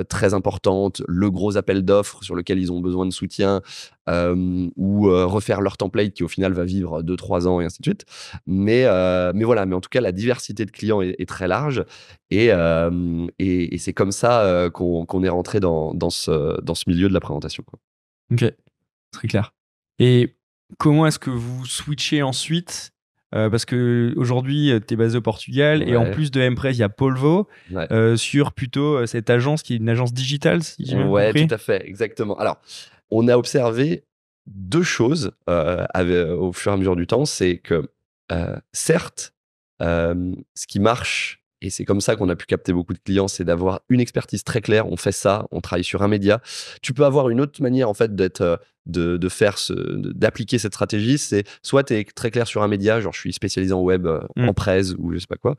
très importante, le gros appel d'offres sur lequel ils ont besoin de soutien, ou refaire leur template qui au final va vivre 2-3 ans et ainsi de suite. Mais, mais voilà, mais en tout cas, la diversité de clients est, très large et, c'est comme ça qu'on est rentré dans, dans, ce, milieu de la présentation. Quoi. Ok, très clair. Et comment est-ce que vous switchez ensuite euh, parce que aujourd'hui, tu es basé au Portugal et en plus de M-Presse, il y a Polvo euh, sur plutôt euh, cette agence qui est une agence digitale, si j'ai tout à fait, exactement. Alors, on a observé deux choses au fur et à mesure du temps. C'est que, certes, ce qui marche et c'est comme ça qu'on a pu capter beaucoup de clients, c'est d'avoir une expertise très claire. On fait ça, on travaille sur un média. Tu peux avoir une autre manière en fait d'être, euh, de, faire, ce, d'appliquer cette stratégie. C'est soit tu es très clair sur un média, genre je suis spécialisé en web, euh, mmh. en presse ou je sais pas quoi.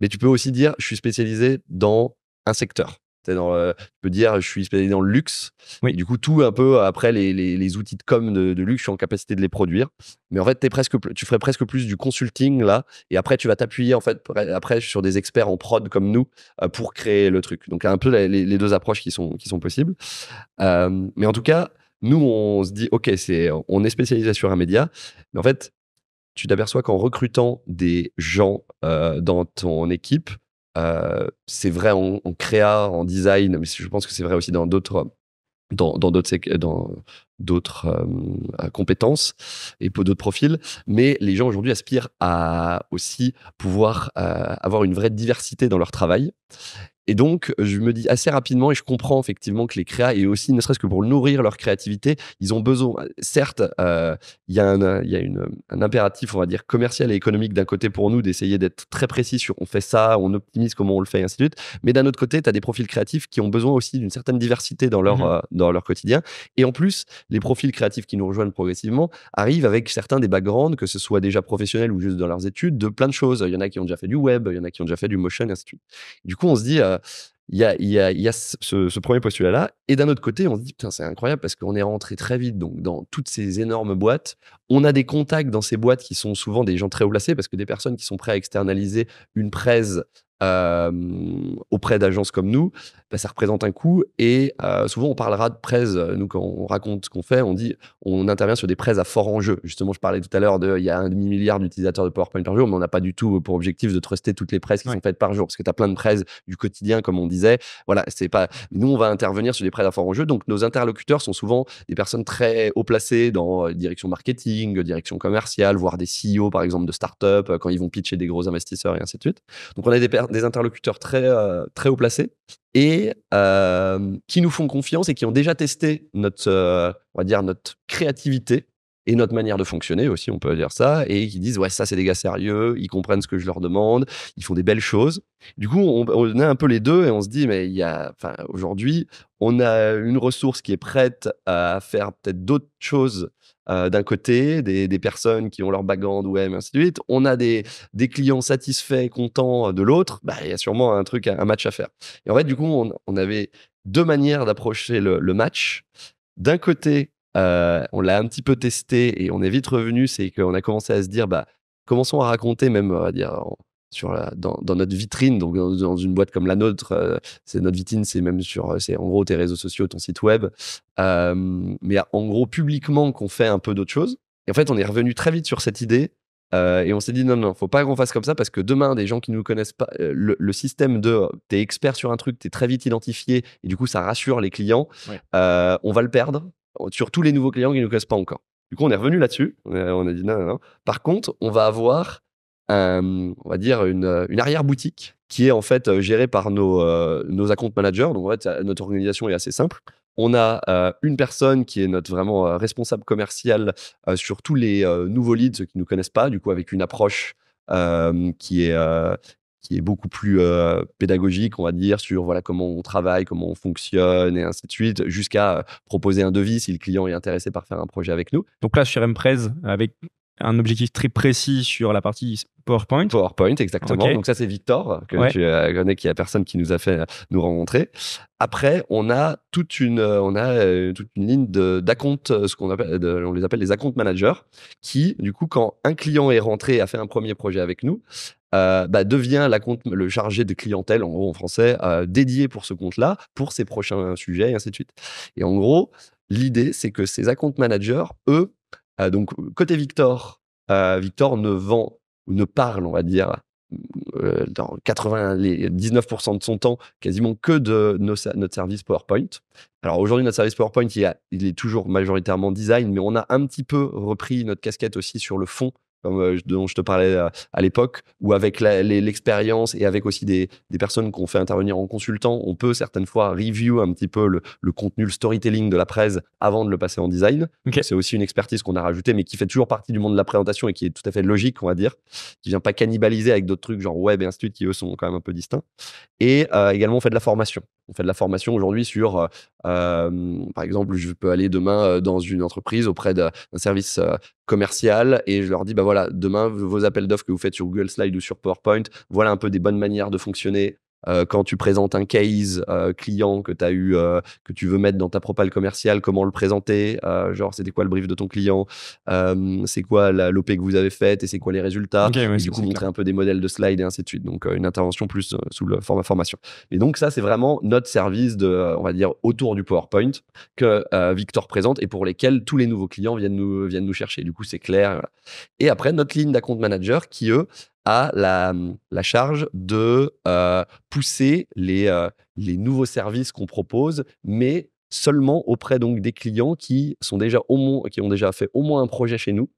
Mais tu peux aussi dire je suis spécialisé dans un secteur. Euh, tu dans, peux dire, je suis spécialisé dans le luxe. Oui. du coup, tout un peu après les, les, outils de com de, luxe, je suis en capacité de les produire. Mais en fait, es presque, tu ferais presque plus du consulting là. Et après, tu vas t'appuyer en fait après sur des experts en prod comme nous euh, pour créer le truc. Donc, un peu les, deux approches qui sont, qui sont possibles. Euh, mais en tout cas, nous, on se dit, OK, c'est, on est spécialisé sur un média. Mais en fait, tu t'aperçois qu'en recrutant des gens dans ton équipe, euh, c'est vrai en, créa, en design, mais je pense que c'est vrai aussi dans d'autres dans d'autres euh, compétences et pour d'autres profils mais les gens aujourd'hui aspirent à aussi pouvoir euh, avoir une vraie diversité dans leur travail et donc, je me dis assez rapidement, et je comprends effectivement que les créas, et aussi ne serait-ce que pour nourrir leur créativité, ils ont besoin. Certes, euh, il y a, un, y a une, un impératif, on va dire, commercial et économique d'un côté pour nous d'essayer d'être très précis sur on fait ça, on optimise comment on le fait, et ainsi de suite. Mais d'un autre côté, tu as des profils créatifs qui ont besoin aussi d'une certaine diversité dans leur, mmh euh, dans leur quotidien. Et en plus, les profils créatifs qui nous rejoignent progressivement arrivent avec certains des backgrounds, que ce soit déjà professionnels ou juste dans leurs études, de plein de choses. Il y en a qui ont déjà fait du web, il y en a qui ont déjà fait du motion, et ainsi de suite. Du coup, on se dit, euh, il y a, ce, premier postulat-là. Et d'un autre côté, on se dit, putain, c'est incroyable parce qu'on est rentré très vite donc, dans toutes ces énormes boîtes. On a des contacts dans ces boîtes qui sont souvent des gens très haut placés parce que des personnes qui sont prêtes à externaliser une presse euh, auprès d'agences comme nous, bah, ça représente un coût. Et euh, souvent, on parlera de presse, Nous, quand on raconte ce qu'on fait, on dit on intervient sur des presse à fort enjeu. Justement, je parlais tout à l'heure de il y a un demi-milliard d'utilisateurs de PowerPoint par jour, mais on n'a pas du tout euh, pour objectif de truster toutes les presse qui sont faites par jour, parce que tu as plein de presse du quotidien, comme on disait. Voilà, c'est pas. Nous, on va intervenir sur des presse à fort enjeu. Donc, nos interlocuteurs sont souvent des personnes très haut placées dans euh, direction marketing, direction commerciale, voire des CEO, par exemple, de start-up, quand ils vont pitcher des gros investisseurs et ainsi de suite. Donc, on a des, des interlocuteurs très, très haut placés et euh, qui nous font confiance et qui ont déjà testé notre, euh, on va dire notre créativité et notre manière de fonctionner aussi, on peut dire ça, et qui disent ouais ça c'est des gars sérieux, ils comprennent ce que je leur demande, ils font des belles choses. Du coup, on, on un peu les deux et on se dit mais il y a, enfin aujourd'hui, on a une ressource qui est prête à faire peut-être d'autres choses euh, d'un côté, des, personnes qui ont leur ou web, ainsi de suite. On a des, des clients satisfaits, contents euh, de l'autre. Bah, il y a sûrement un truc, un match à faire. Et en fait, du coup, on, avait deux manières d'approcher le, match. D'un côté, euh, on l'a un petit peu testé et on est vite revenu, c'est qu'on a commencé à se dire, bah, commençons à raconter, même va dire, sur dans, notre vitrine, donc dans, une boîte comme la nôtre, euh, c'est notre vitrine, c'est même sur, euh, c'est en gros tes réseaux sociaux, ton site web, euh, mais en gros publiquement qu'on fait un peu d'autres choses. Et en fait, on est revenu très vite sur cette idée et on s'est dit non, non, faut pas qu'on fasse comme ça parce que demain, des gens qui nous connaissent pas, le, système de t'es expert sur un truc, t'es très vite identifié et du coup, ça rassure les clients. on va le perdre sur tous les nouveaux clients qui nous connaissent pas encore. Du coup, on est revenu là-dessus. On a dit non, non. Par contre, on va avoir euh, on va dire, une, arrière-boutique qui est en fait euh, gérée par nos, euh, nos account managers. Donc en fait, notre organisation est assez simple. On a une personne qui est notre vraiment responsable commercial sur tous les nouveaux leads, ceux qui ne nous connaissent pas, du coup, avec une approche qui est, qui est beaucoup plus pédagogique, on va dire, sur voilà comment on travaille, comment on fonctionne et ainsi de suite, jusqu'à proposer un devis si le client est intéressé par faire un projet avec nous. Donc là, chez Remprez, avec un objectif très précis sur la partie PowerPoint. PowerPoint, exactement. Donc ça, c'est Victor, que tu connais, qui est la personne qui nous a fait nous rencontrer. Après, on a toute une, euh, on a euh, toute une ligne d'accounts, euh, ce qu'on appelle, on les appelle les account managers, qui, du coup, quand un client est rentré et a fait un premier projet avec nous, bah, devient le chargé de clientèle, en gros, en français, dédié pour ce compte-là, pour ses prochains sujets, et ainsi de suite. Et en gros, l'idée, c'est que ces account managers, eux, euh, donc, côté Victor, euh, Victor ne vend ou ne parle, on va dire, euh, dans 80, de son temps, quasiment que de notre service PowerPoint. Alors aujourd'hui, notre service PowerPoint, il, est toujours majoritairement design, mais on a un petit peu repris notre casquette aussi sur le fond comme, euh, dont je te parlais euh, à l'époque, ou avec l'expérience et avec aussi des, personnes qu'on fait intervenir en consultant, on peut certaines fois review un petit peu le, contenu, le storytelling de la presse avant de le passer en design. C'est aussi une expertise qu'on a rajoutée, mais qui fait toujours partie du monde de la présentation et qui est tout à fait logique, on va dire, qui vient pas cannibaliser avec d'autres trucs genre web et qui eux sont quand même un peu distincts. Et euh, également, on fait de la formation on fait de la formation aujourd'hui sur, euh, euh, par exemple, je peux aller demain euh, dans une entreprise auprès d'un service commercial et je leur dis, bah voilà, demain, vos appels d'offres que vous faites sur Google Slide ou sur PowerPoint, voilà un peu des bonnes manières de fonctionner euh, quand tu présentes un case euh, client que, as eu, euh, que tu veux mettre dans ta propale commerciale, comment le présenter, genre c'était quoi le brief de ton client, c'est quoi l'OP que vous avez faite et c'est quoi les résultats, du coup montrer un peu des modèles de slides et ainsi de suite. Donc une intervention plus sous le format formation. Et donc ça c'est vraiment notre service de, on va dire autour du PowerPoint que Victor présente et pour lesquels tous les nouveaux clients viennent nous viennent nous chercher. Du coup c'est clair. Et après notre ligne d'account manager qui eux à la, charge de euh, pousser euh, les, nouveaux services qu'on propose, mais seulement auprès donc des clients qui sont déjà qui ont déjà fait au moins un projet chez nous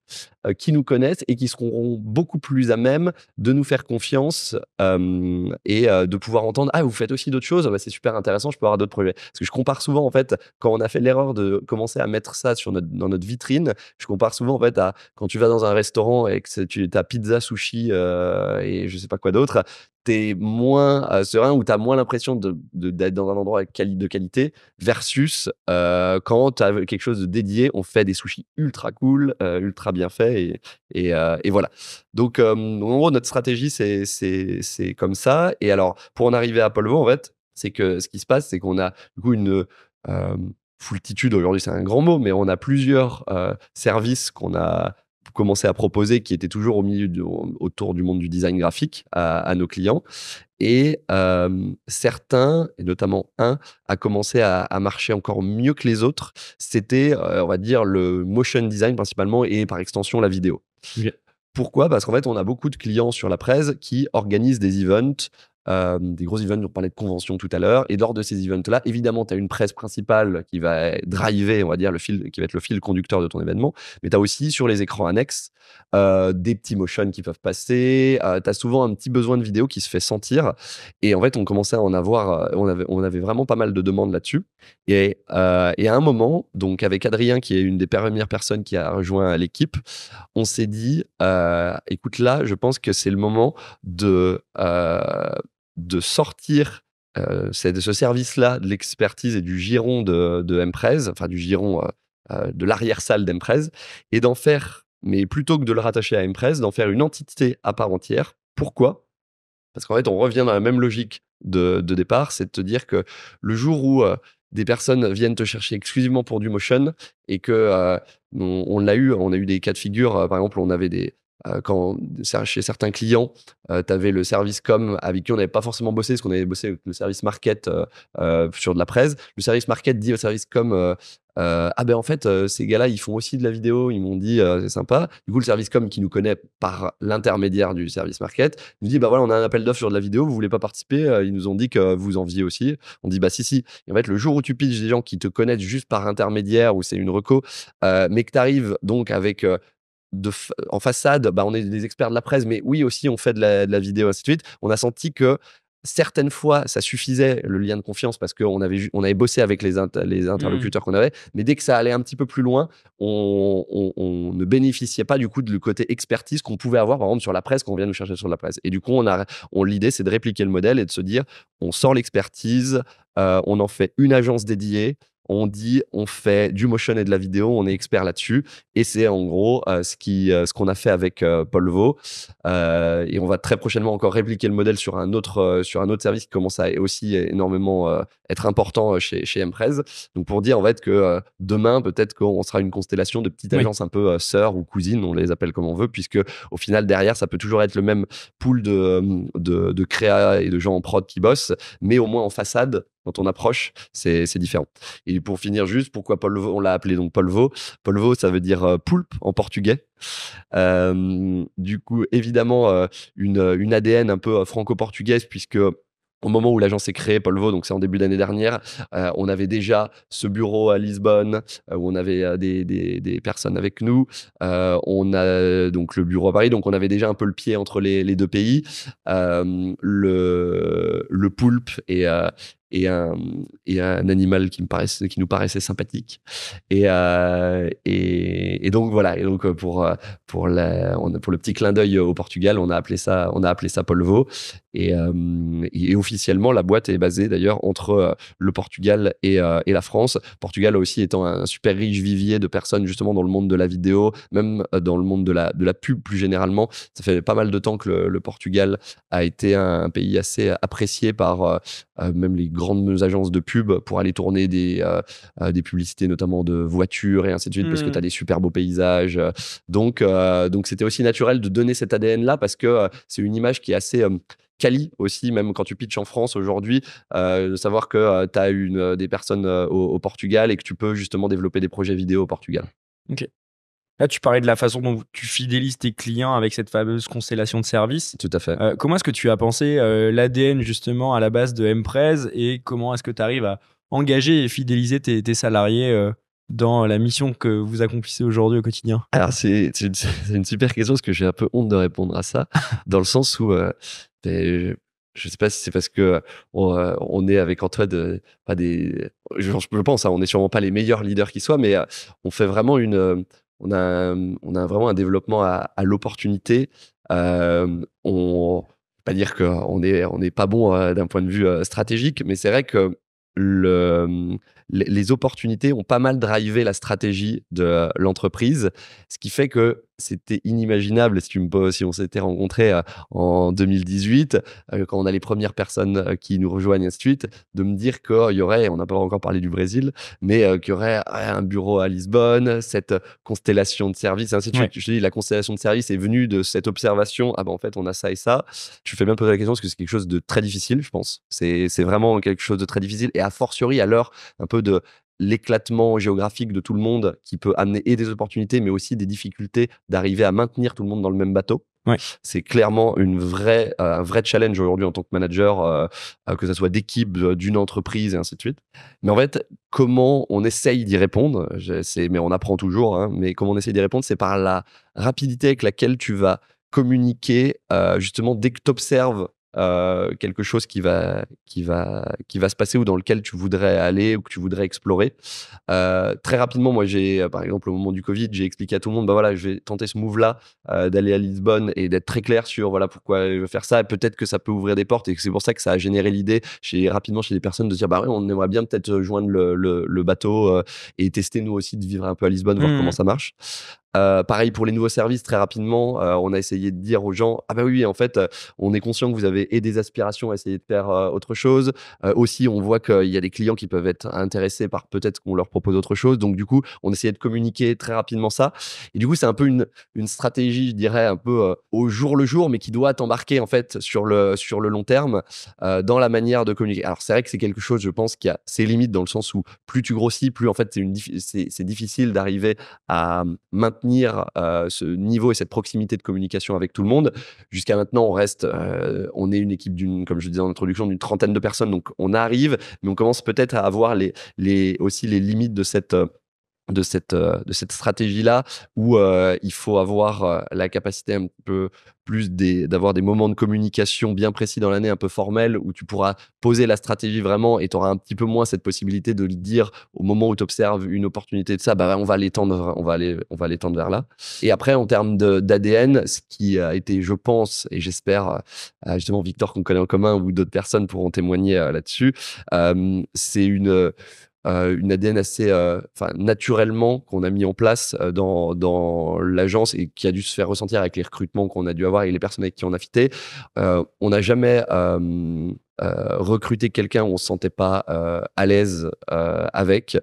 euh, qui nous connaissent et qui seront beaucoup plus à même de nous faire confiance euh, et euh, de pouvoir entendre Ah, vous faites aussi d'autres choses, ah, bah, c'est super intéressant, je peux avoir d'autres projets. Parce que je compare souvent, en fait, quand on a fait l'erreur de commencer à mettre ça sur notre, dans notre vitrine, je compare souvent, en fait, à quand tu vas dans un restaurant et que tu as pizza, sushi et je sais pas quoi d'autre, tu es moins serein ou tu as moins l'impression d'être de, dans un endroit de qualité versus quand quand as quelque chose de dédié, on fait des sushis ultra cool, ultra bien faits euh, et, voilà. Donc, euh, en gros, notre stratégie, c'est comme ça. Et alors, pour en arriver à Polvo, en fait, c'est que ce qui se passe, c'est qu'on a du coup une euh, foultitude. Aujourd'hui, c'est un grand mot, mais on a plusieurs services qu'on a commencé à proposer, qui était toujours au milieu autour du monde du design graphique à, nos clients. Et euh, certains, et notamment un, a commencé à, marcher encore mieux que les autres. C'était, euh, on va dire, le motion design principalement et par extension la vidéo. Pourquoi Parce qu'en fait, on a beaucoup de clients sur la presse qui organisent des events euh, des gros events, on parlait de conventions tout à l'heure. Et lors de ces events-là, évidemment, tu as une presse principale qui va driver, on va dire, le fil, qui va être le fil conducteur de ton événement. Mais tu as aussi sur les écrans annexes euh, des petits motions qui peuvent passer. Euh, tu as souvent un petit besoin de vidéo qui se fait sentir. Et en fait, on commençait à en avoir, on avait, on avait vraiment pas mal de demandes là-dessus. Et, et, à un moment, donc avec Adrien, qui est une des premières personnes qui a rejoint l'équipe, on s'est dit, écoute, là, je pense que c'est le moment de de sortir euh, de ce service-là, de l'expertise et du giron de, de enfin du giron euh, euh, de l'arrière-salle d'Emprez, et d'en faire, mais plutôt que de le rattacher à m M13 d'en faire une entité à part entière. Pourquoi Parce qu'en fait, on revient dans la même logique de, départ, c'est de te dire que le jour où des personnes viennent te chercher exclusivement pour du motion et que on l'a eu, on a eu des cas de figure, par exemple, on avait des, euh, quand chez certains clients, euh, tu avais le service com avec qui on n'avait pas forcément bossé, parce qu'on avait bossé avec le service market euh, sur de la presse. Le service market dit au service com Ah ben en fait, ces gars-là, ils font aussi de la vidéo, ils m'ont dit c'est sympa. Du coup, le service com qui nous connaît par l'intermédiaire du service market nous dit Bah voilà, on a un appel d'offres sur de la vidéo, vous voulez pas participer Ils nous ont dit que vous enviez aussi. On dit Bah si, si. Et en fait, le jour où tu pitches des gens qui te connaissent juste par intermédiaire ou c'est une reco, mais que tu arrives donc avec en façade, bah, on est des experts de la presse, mais oui aussi on fait de la, vidéo, ainsi de suite. On a senti que certaines fois, ça suffisait le lien de confiance parce qu'on avait, on avait bossé avec les, mmh. interlocuteurs qu'on avait. Mais dès que ça allait un petit peu plus loin, on, ne bénéficiait pas du coup du côté expertise qu'on pouvait avoir, par exemple, sur la presse, qu'on vient nous chercher sur la presse. Et du coup, on l'idée, c'est de répliquer le modèle et de se dire, on sort l'expertise, euh, on en fait une agence dédiée, on dit on fait du motion et de la vidéo, on est expert là-dessus. Et c'est en gros euh, euh, ce qu'on a fait avec euh, Paul Polvo. et on va très prochainement encore répliquer le modèle sur un autre sur un autre service qui commence à aussi énormément être important chez chez Donc pour dire en fait que demain peut-être qu'on sera une constellation de petites agences un peu sœurs ou cousines, on les appelle comme on veut, puisque au final derrière ça peut toujours être le même pool de de, créa et de gens en prod qui bossent, mais au moins en façade quand on approche, c'est différent. Et pour finir juste, pourquoi polvo On l'a appelé donc polvo. Polvo, ça veut dire euh, poulpe en portugais. Euh, du coup, évidemment, euh, une, ADN un peu franco-portugaise puisque au moment où l'agence s'est créée, Polvo, donc c'est en début d'année dernière, on avait déjà ce bureau à Lisbonne où on avait des, personnes avec nous. on a donc le bureau à Paris, donc on avait déjà un peu le pied entre les, deux pays. le, le poulpe et et un, un animal qui, me paraissait, qui nous paraissait sympathique. Et, euh, et, donc voilà. Et donc euh, pour, euh, pour, la, on, pour le petit clin d'œil au Portugal, on a appelé ça, on a appelé ça Polvo. Et, et officiellement, la boîte est basée d'ailleurs entre le Portugal et, et la France. Portugal aussi étant un super riche vivier de personnes justement dans le monde de la vidéo, même dans le monde de la, de la pub plus généralement. Ça fait pas mal de temps que le, Portugal a été un, un pays assez apprécié par même les grandes agences de pub pour aller tourner des, euh, euh, des publicités, notamment de voitures et ainsi de suite, parce que mm. tu as des super beaux paysages. Donc, euh, donc c'était aussi naturel de donner cet ADN-là parce que c'est une image qui est assez quali aussi, même quand tu pitches en France aujourd'hui, de savoir que tu as une, des personnes au, au, Portugal et que tu peux justement développer des projets vidéo au Portugal. Ok. Là, tu parlais de la façon dont tu fidélises tes clients avec cette fameuse constellation de services. Tout à fait. Euh, comment est-ce que tu as pensé euh, l'ADN justement à la base de Mprez et comment est-ce que tu arrives à engager et fidéliser tes, salariés euh, dans la mission que vous accomplissez aujourd'hui au quotidien Alors, [LAUGHS] c'est une, super question parce que j'ai un peu honte de répondre à ça, [LAUGHS] dans le sens où ben, je ne sais pas si c'est parce que on, est avec Antoine pas des je, pense hein, on n'est sûrement pas les meilleurs leaders qui soient mais on fait vraiment une on a, vraiment un développement à, l'opportunité. l'opportunité. Euh, ne on pas dire qu'on n'est pas bon euh, d'un point de vue euh, stratégique, mais c'est vrai que les opportunités ont pas mal drivé la stratégie de l'entreprise, ce qui fait que c'était inimaginable si si on s'était rencontré euh, en 2018 euh, quand on a les premières personnes euh, qui nous rejoignent ainsi de me dire qu'il y aurait on n'a pas encore parlé du Brésil mais qu'il y aurait un bureau à Lisbonne cette constellation de services ainsi de suite je te dis la constellation de services est venue de cette observation ah ben en fait on a ça et ça tu fais bien poser la question parce que c'est quelque chose de très difficile je pense c'est vraiment quelque chose de très difficile et a fortiori à l'heure un peu de l'éclatement géographique de tout le monde qui peut amener et des opportunités, mais aussi des difficultés d'arriver à maintenir tout le monde dans le même bateau. C'est clairement une vraie, euh, un vrai challenge aujourd'hui en tant que manager, euh, euh, que ce soit d'équipe, d'une entreprise et ainsi de suite. Mais en fait, comment on essaye d'y répondre, mais on apprend toujours, hein, mais comment on essaye d'y répondre, c'est par la rapidité avec laquelle tu vas communiquer, justement, dès que tu observes euh, quelque chose qui va, qui, va, qui va se passer ou dans lequel tu voudrais aller ou que tu voudrais explorer. Euh, très rapidement, moi, j'ai, euh, par exemple, au moment du Covid, j'ai expliqué à tout le monde, bah voilà, je vais tenter ce move-là, d'aller à Lisbonne et d'être très clair sur, voilà, pourquoi je veux faire ça. Et peut-être que ça peut ouvrir des portes et c'est pour ça que ça a généré l'idée chez, rapidement chez des personnes de dire, bah on aimerait bien peut-être joindre le, bateau et tester nous aussi de vivre un peu à Lisbonne, voir mmh. comment ça marche. Euh, pareil pour les nouveaux services, très rapidement, euh, on a essayé de dire aux gens Ah, bah oui, en fait, euh, on est conscient que vous avez et des aspirations à essayer de faire autre chose. aussi, on voit qu'il y a des clients qui peuvent être intéressés par peut-être qu'on leur propose autre chose. Donc, du coup, on essayait de communiquer très rapidement ça. Et du coup, c'est un peu une, une stratégie, je dirais, un peu au jour le jour, mais qui doit t'embarquer, en fait, sur le, sur le long terme dans la manière de communiquer. Alors, c'est vrai que c'est quelque chose, je pense, qui a ses limites dans le sens où plus tu grossis, plus, en fait, c'est difficile d'arriver à maintenir hum, euh, ce niveau et cette proximité de communication avec tout le monde. Jusqu'à maintenant, on reste, euh, on est une équipe d'une, comme je disais en introduction, d'une trentaine de personnes, donc on arrive, mais on commence peut-être à avoir les, les, aussi les limites de cette euh, de cette, euh, de cette stratégie-là où euh, il faut avoir euh, la capacité un peu plus d'avoir des, moments de communication bien précis dans l'année, un peu formel, où tu pourras poser la stratégie vraiment et tu auras un petit peu moins cette possibilité de le dire au moment où tu observes une opportunité de ça, bah, on va l'étendre, on va vers là. Et après, en termes d'ADN, ce qui a été, je pense, et j'espère, justement, Victor qu'on connaît en commun ou d'autres personnes pourront témoigner là-dessus, c'est une euh, une ADN assez euh, naturellement qu'on a mis en place euh, dans, l'agence et qui a dû se faire ressentir avec les recrutements qu'on a dû avoir et les personnes avec qui on a fité. on n'a jamais recruté quelqu'un où on ne se sentait pas à l'aise avec.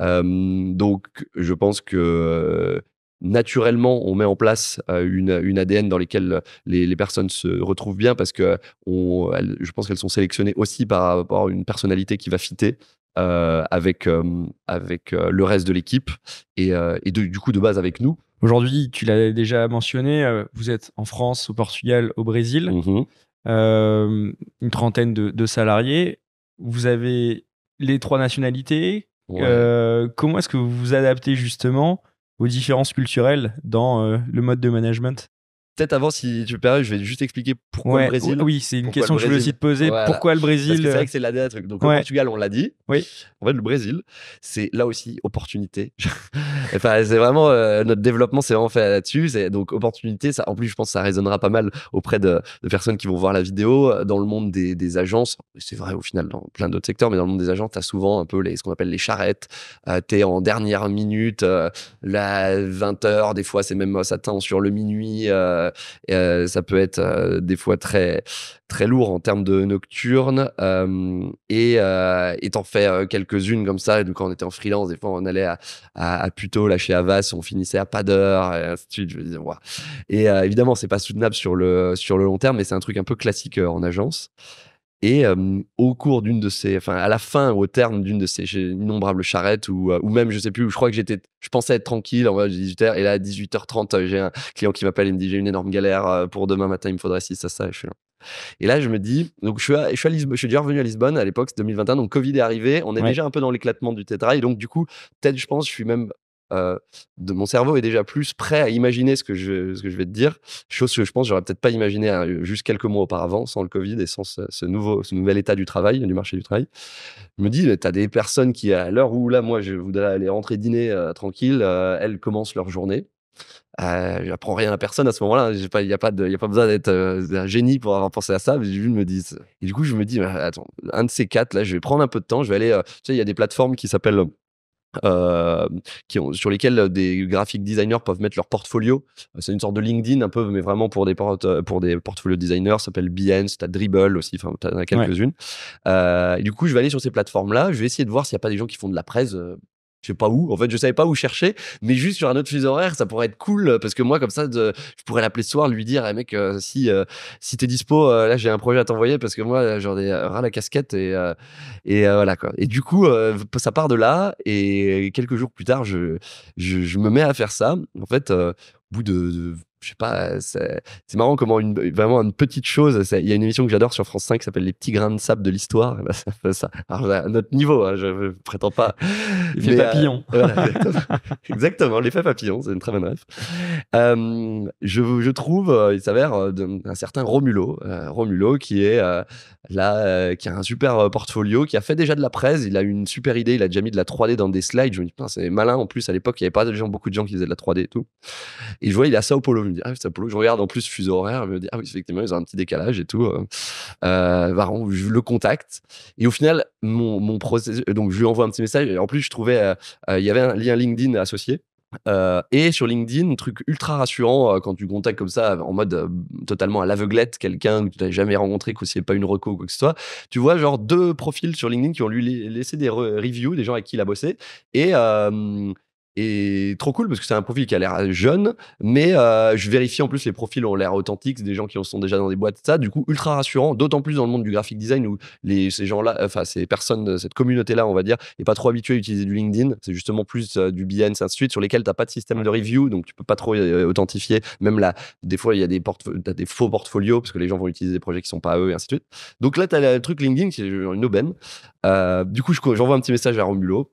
donc, je pense que naturellement, on met en place une, ADN dans laquelle les, personnes se retrouvent bien parce que je pense qu'elles sont sélectionnées aussi par rapport à une personnalité qui va fitter euh, avec, euh, avec euh, le reste de l'équipe et, et du coup de base avec nous. Aujourd'hui, tu l'as déjà mentionné, vous êtes en France, au Portugal, au Brésil, mhm. une trentaine de, salariés. Vous avez les trois nationalités. comment est-ce que vous vous adaptez justement aux différences culturelles dans le mode de management peut-être avant, si tu permets, je vais juste expliquer pourquoi le Brésil. Oui, c'est une question que je voulais aussi te poser. Pourquoi le Brésil c'est vrai euh, que c'est la le truc. Donc, au Portugal, on l'a dit. Oui. En fait, le Brésil, c'est là aussi opportunité. [LAUGHS] enfin, c'est vraiment euh, notre développement, c'est vraiment fait là-dessus. Donc, opportunité, ça, en plus, je pense que ça résonnera pas mal auprès de, personnes qui vont voir la vidéo. Euh, dans le monde des, agences, c'est vrai au final dans plein d'autres secteurs, mais dans le monde des agences, tu as souvent un peu les, ce qu'on appelle les charrettes. Euh, tu es en dernière minute, la 20h, des fois, c'est même ça sur le minuit. Euh, euh, ça peut être euh, des fois très, très lourd en termes de nocturne. et étant fait quelques-unes comme ça. Et donc, quand on était en freelance, des fois, on allait à, à, Puto, là, chez on finissait à pas d'heure, et ainsi de suite. Je Et évidemment, c'est pas soutenable sur le, sur le long terme, mais c'est un truc un peu classique en agence. Et au cours d'une de ces, enfin à la fin, au terme d'une de ces innombrables charrettes, ou, ou même je sais plus, je crois que j'étais, je pensais être tranquille, en vrai, 18h, et là à 18h30, j'ai un client qui m'appelle et me dit j'ai une énorme galère pour demain matin, il me faudrait si ça, ça, et je suis là. Et là je me dis, donc je suis, à, Lisbonne, déjà revenu à Lisbonne à l'époque, c'est 2021, donc Covid est arrivé, on est déjà un peu dans l'éclatement du tétra, et donc du coup, peut-être je pense, je suis même euh, de mon cerveau est déjà plus prêt à imaginer ce que je, ce que je vais te dire, chose que je pense j'aurais peut-être pas imaginé hein, juste quelques mois auparavant, sans le Covid et sans ce, nouveau, ce nouvel état du travail, du marché du travail. Je me dis, tu as des personnes qui, à l'heure où là, moi, je voudrais aller rentrer dîner euh, tranquille, euh, elles commencent leur journée. je n'apprends rien à personne à ce moment-là. Hein. Il n'y a, pas de, a pas besoin d'être un génie pour avoir pensé à ça. Mais me dis, et du coup, je me dis, attends, un de ces quatre, là, je vais prendre un peu de temps. Je vais aller. tu sais, il y a des plateformes qui s'appellent euh, qui sur lesquels euh, des graphiques designers peuvent mettre leur portfolio. Euh, c'est une sorte de LinkedIn un peu, mais vraiment pour des, portfolios pour des portfolio designers. Ça s'appelle Behance, t'as Dribble aussi, enfin t'en as quelques-unes. du coup, je vais aller sur ces plateformes-là, je vais essayer de voir s'il n'y a pas des gens qui font de la presse je sais pas où. En fait, je savais pas où chercher, mais juste sur un autre fuseau horaire, ça pourrait être cool euh, parce que moi, comme ça, je pourrais l'appeler ce soir, lui dire, mec, euh, si euh, si t'es dispo, là j'ai un projet à t'envoyer parce que moi j'en ai ras la casquette et et voilà quoi. Et du coup, ça part de là et quelques jours plus tard, je, je, me mets à faire ça. En fait, au bout de je sais pas, c'est marrant comment une, vraiment une petite chose. Il y a une émission que j'adore sur France 5 qui s'appelle Les petits grains de sable de l'histoire. [LAUGHS] Bah, ça ça. Alors, à notre niveau, hein, je ne prétends pas. L'effet euh, papillon. [LAUGHS] exactement, [LAUGHS] l'effet papillon, c'est une très bonne ref. Euh, je, trouve, euh, il s'avère, un certain Romulo, Romulo qui est là, qui a un super portfolio, qui a fait déjà de la presse. Il a eu une super idée, il a déjà mis de la 3D dans des slides. Je me dis, c'est malin. En plus, à l'époque, il n'y avait pas de gens, beaucoup de gens qui faisaient de la 3D et tout. Et je vois, il a ça au polo me dit Ah, ça je regarde en plus fuseau horaire, je me dis « Ah oui, effectivement, ils ont un petit décalage et tout. Euh. Euh, bah, je le contacte. Et au final, mon, mon euh, donc je lui envoie un petit message. Et en plus, je trouvais, il y avait un lien LinkedIn associé. et sur LinkedIn, truc ultra rassurant quand tu contactes comme ça en mode totalement à l'aveuglette quelqu'un que tu n'as jamais rencontré, que c'est pas une reco ou quoi que ce soit. Tu vois genre deux profils sur LinkedIn qui ont lui laissé des reviews des gens avec qui il a bossé et et trop cool parce que c'est un profil qui a l'air jeune, mais euh, je vérifie en plus les profils ont l'air authentiques, des gens qui sont déjà dans des boîtes, ça, du coup ultra rassurant, d'autant plus dans le monde du graphic design où ces gens-là, enfin ces personnes, cette communauté-là, on va dire, n'est pas trop habituée à utiliser du LinkedIn, c'est justement plus euh, du BN, ainsi suite, sur lesquels t'as pas de système de review, donc tu peux pas trop euh, authentifier, même là, des fois il y a des, as des faux portfolios parce que les gens vont utiliser des projets qui sont pas à eux, et ainsi de suite. Donc là, tu as le truc LinkedIn, c'est une aubaine. du coup, j'envoie un petit message à Romulo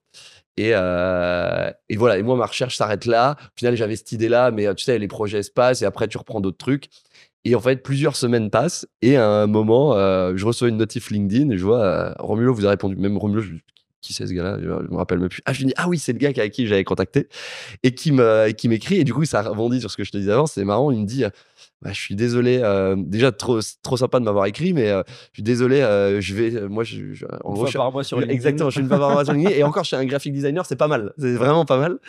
euh, et, voilà, et moi, ma recherche s'arrête là. Au final, j'avais cette idée-là, mais euh, tu sais, les projets se passent et après, tu reprends d'autres trucs. Et en fait, plusieurs semaines passent et à un moment, euh, je reçois une notif LinkedIn et je vois Romulo vous a répondu. Même Romulo, qui c'est ce gars-là je, me rappelle même plus. Ah, je dis, ah oui, c'est le gars avec qui j'avais contacté et qui m'écrit. Et, et du coup, ça rebondit sur ce que je te disais avant. C'est marrant, il me dit bah, je suis désolé. Euh, déjà, trop, trop sympa de m'avoir écrit, mais euh, je suis désolé. Euh, je vais, moi, je, en une fois par mois sur Exactement, je une Et encore, je suis un graphic designer, c'est pas mal. C'est vraiment pas mal.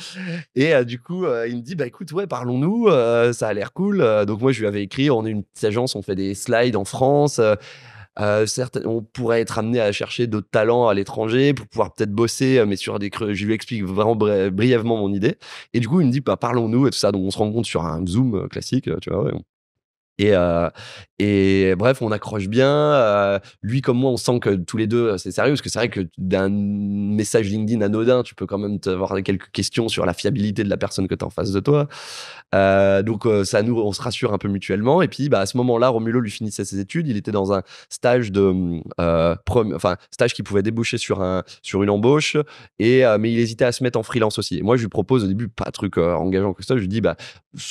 Et du coup, il me dit, bah écoute, ouais, parlons-nous. ça a l'air cool. donc, moi, je lui avais écrit, on est une petite agence, on fait des slides en France. on pourrait être amené à chercher d'autres talents à l'étranger pour pouvoir peut-être bosser, mais sur des creux, je lui explique vraiment brièvement mon idée. Et du coup, il me dit, bah, parlons-nous et tout ça. Donc, on se rend compte sur un Zoom classique, tu vois. Et, euh, et bref, on accroche bien. Euh, lui comme moi, on sent que tous les deux, euh, c'est sérieux, parce que c'est vrai que d'un message LinkedIn anodin, tu peux quand même avoir quelques questions sur la fiabilité de la personne que tu as en face de toi. Euh, donc ça nous, on se rassure un peu mutuellement. Et puis bah, à ce moment-là, Romulo lui finissait ses études. Il était dans un stage de, enfin stage qui pouvait déboucher sur un, sur une embauche. Et mais il hésitait à se mettre en freelance aussi. Et moi, je lui propose au début pas un truc engageant que ça. Je lui dis bah,